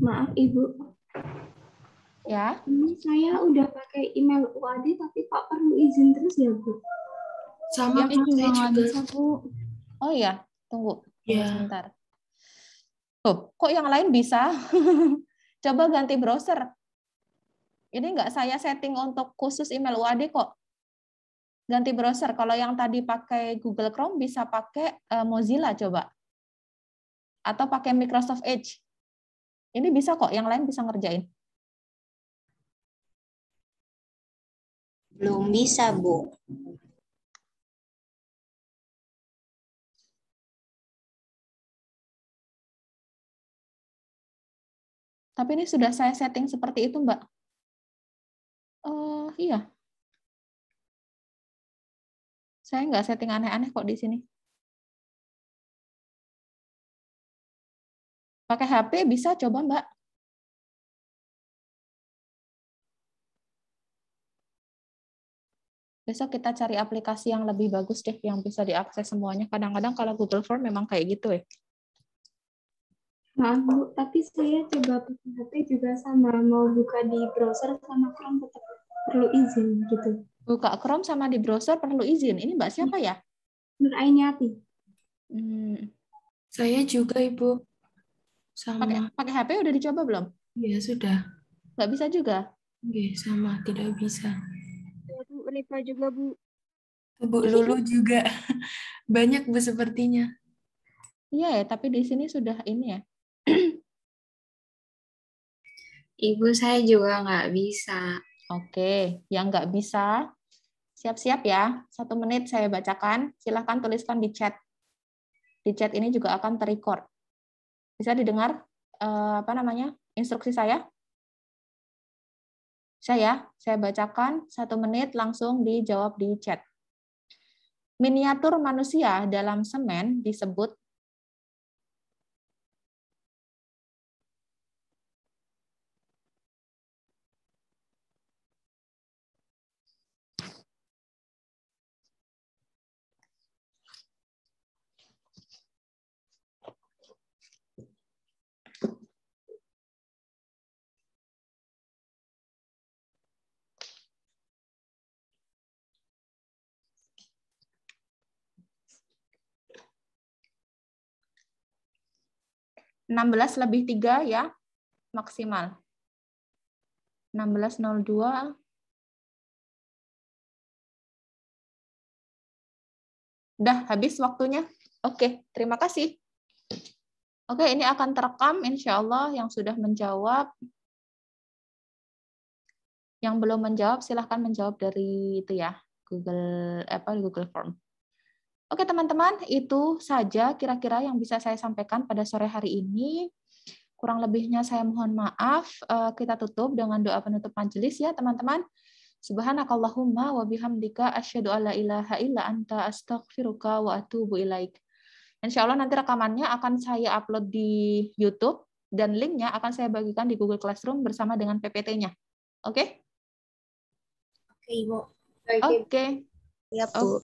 Maaf Ibu. Ya. Ini saya udah pakai email UAD tapi Pak perlu izin terus ya Bu. Sama ya, Ibu. saya juga. Bisa, Bu. Oh ya, tunggu. Ya. Sebentar. Tuh, kok yang lain bisa? Coba ganti browser. Ini nggak saya setting untuk khusus email UAD kok. Ganti browser. Kalau yang tadi pakai Google Chrome bisa pakai eh, Mozilla coba. Atau pakai Microsoft Edge. Ini bisa kok, yang lain bisa ngerjain. Belum bisa, Bu. Tapi ini sudah saya setting seperti itu, Mbak. Uh, iya. Saya nggak setting aneh-aneh kok di sini. Pakai HP bisa coba, Mbak. besok kita cari aplikasi yang lebih bagus deh yang bisa diakses semuanya. Kadang-kadang kalau Google Form memang kayak gitu ya. Maaf Bu, tapi saya coba pakai HP juga sama mau buka di browser sama Chrome tetap perlu izin gitu. Buka Chrome sama di browser perlu izin. Ini Mbak siapa ya? Nur Ainiati. Hmm. Saya juga Ibu. Sama. Pakai, pakai HP udah dicoba belum? Iya sudah. Nggak bisa juga? Oke, iya, sama tidak bisa. Bu Rifa juga Bu. Bu Lulu juga banyak Bu sepertinya. Iya ya, tapi di sini sudah ini ya, Ibu saya juga nggak bisa. Oke, yang nggak bisa, siap-siap ya. Satu menit saya bacakan. Silahkan tuliskan di chat. Di chat ini juga akan terrecord. Bisa didengar eh, apa namanya instruksi saya? Saya, saya bacakan satu menit langsung dijawab di chat. Miniatur manusia dalam semen disebut 16 lebih 3 ya, maksimal. 16.02 Udah habis waktunya. Oke, terima kasih. Oke, ini akan terekam insya Allah yang sudah menjawab. Yang belum menjawab silahkan menjawab dari itu ya, Google apa Google Form. Oke teman-teman, itu saja kira-kira yang bisa saya sampaikan pada sore hari ini. Kurang lebihnya saya mohon maaf. Eh, kita tutup dengan doa penutup majelis ya teman-teman. Subhanakallahumma wa bihamdika asyhadu alla ilaha illa anta astaghfiruka wa atubu ilaik. Insya Allah nanti rekamannya akan saya upload di YouTube dan linknya akan saya bagikan di Google Classroom bersama dengan PPT-nya. Oke? Okay? Oke, okay, Ibu. Oke. Okay. bu. Oh.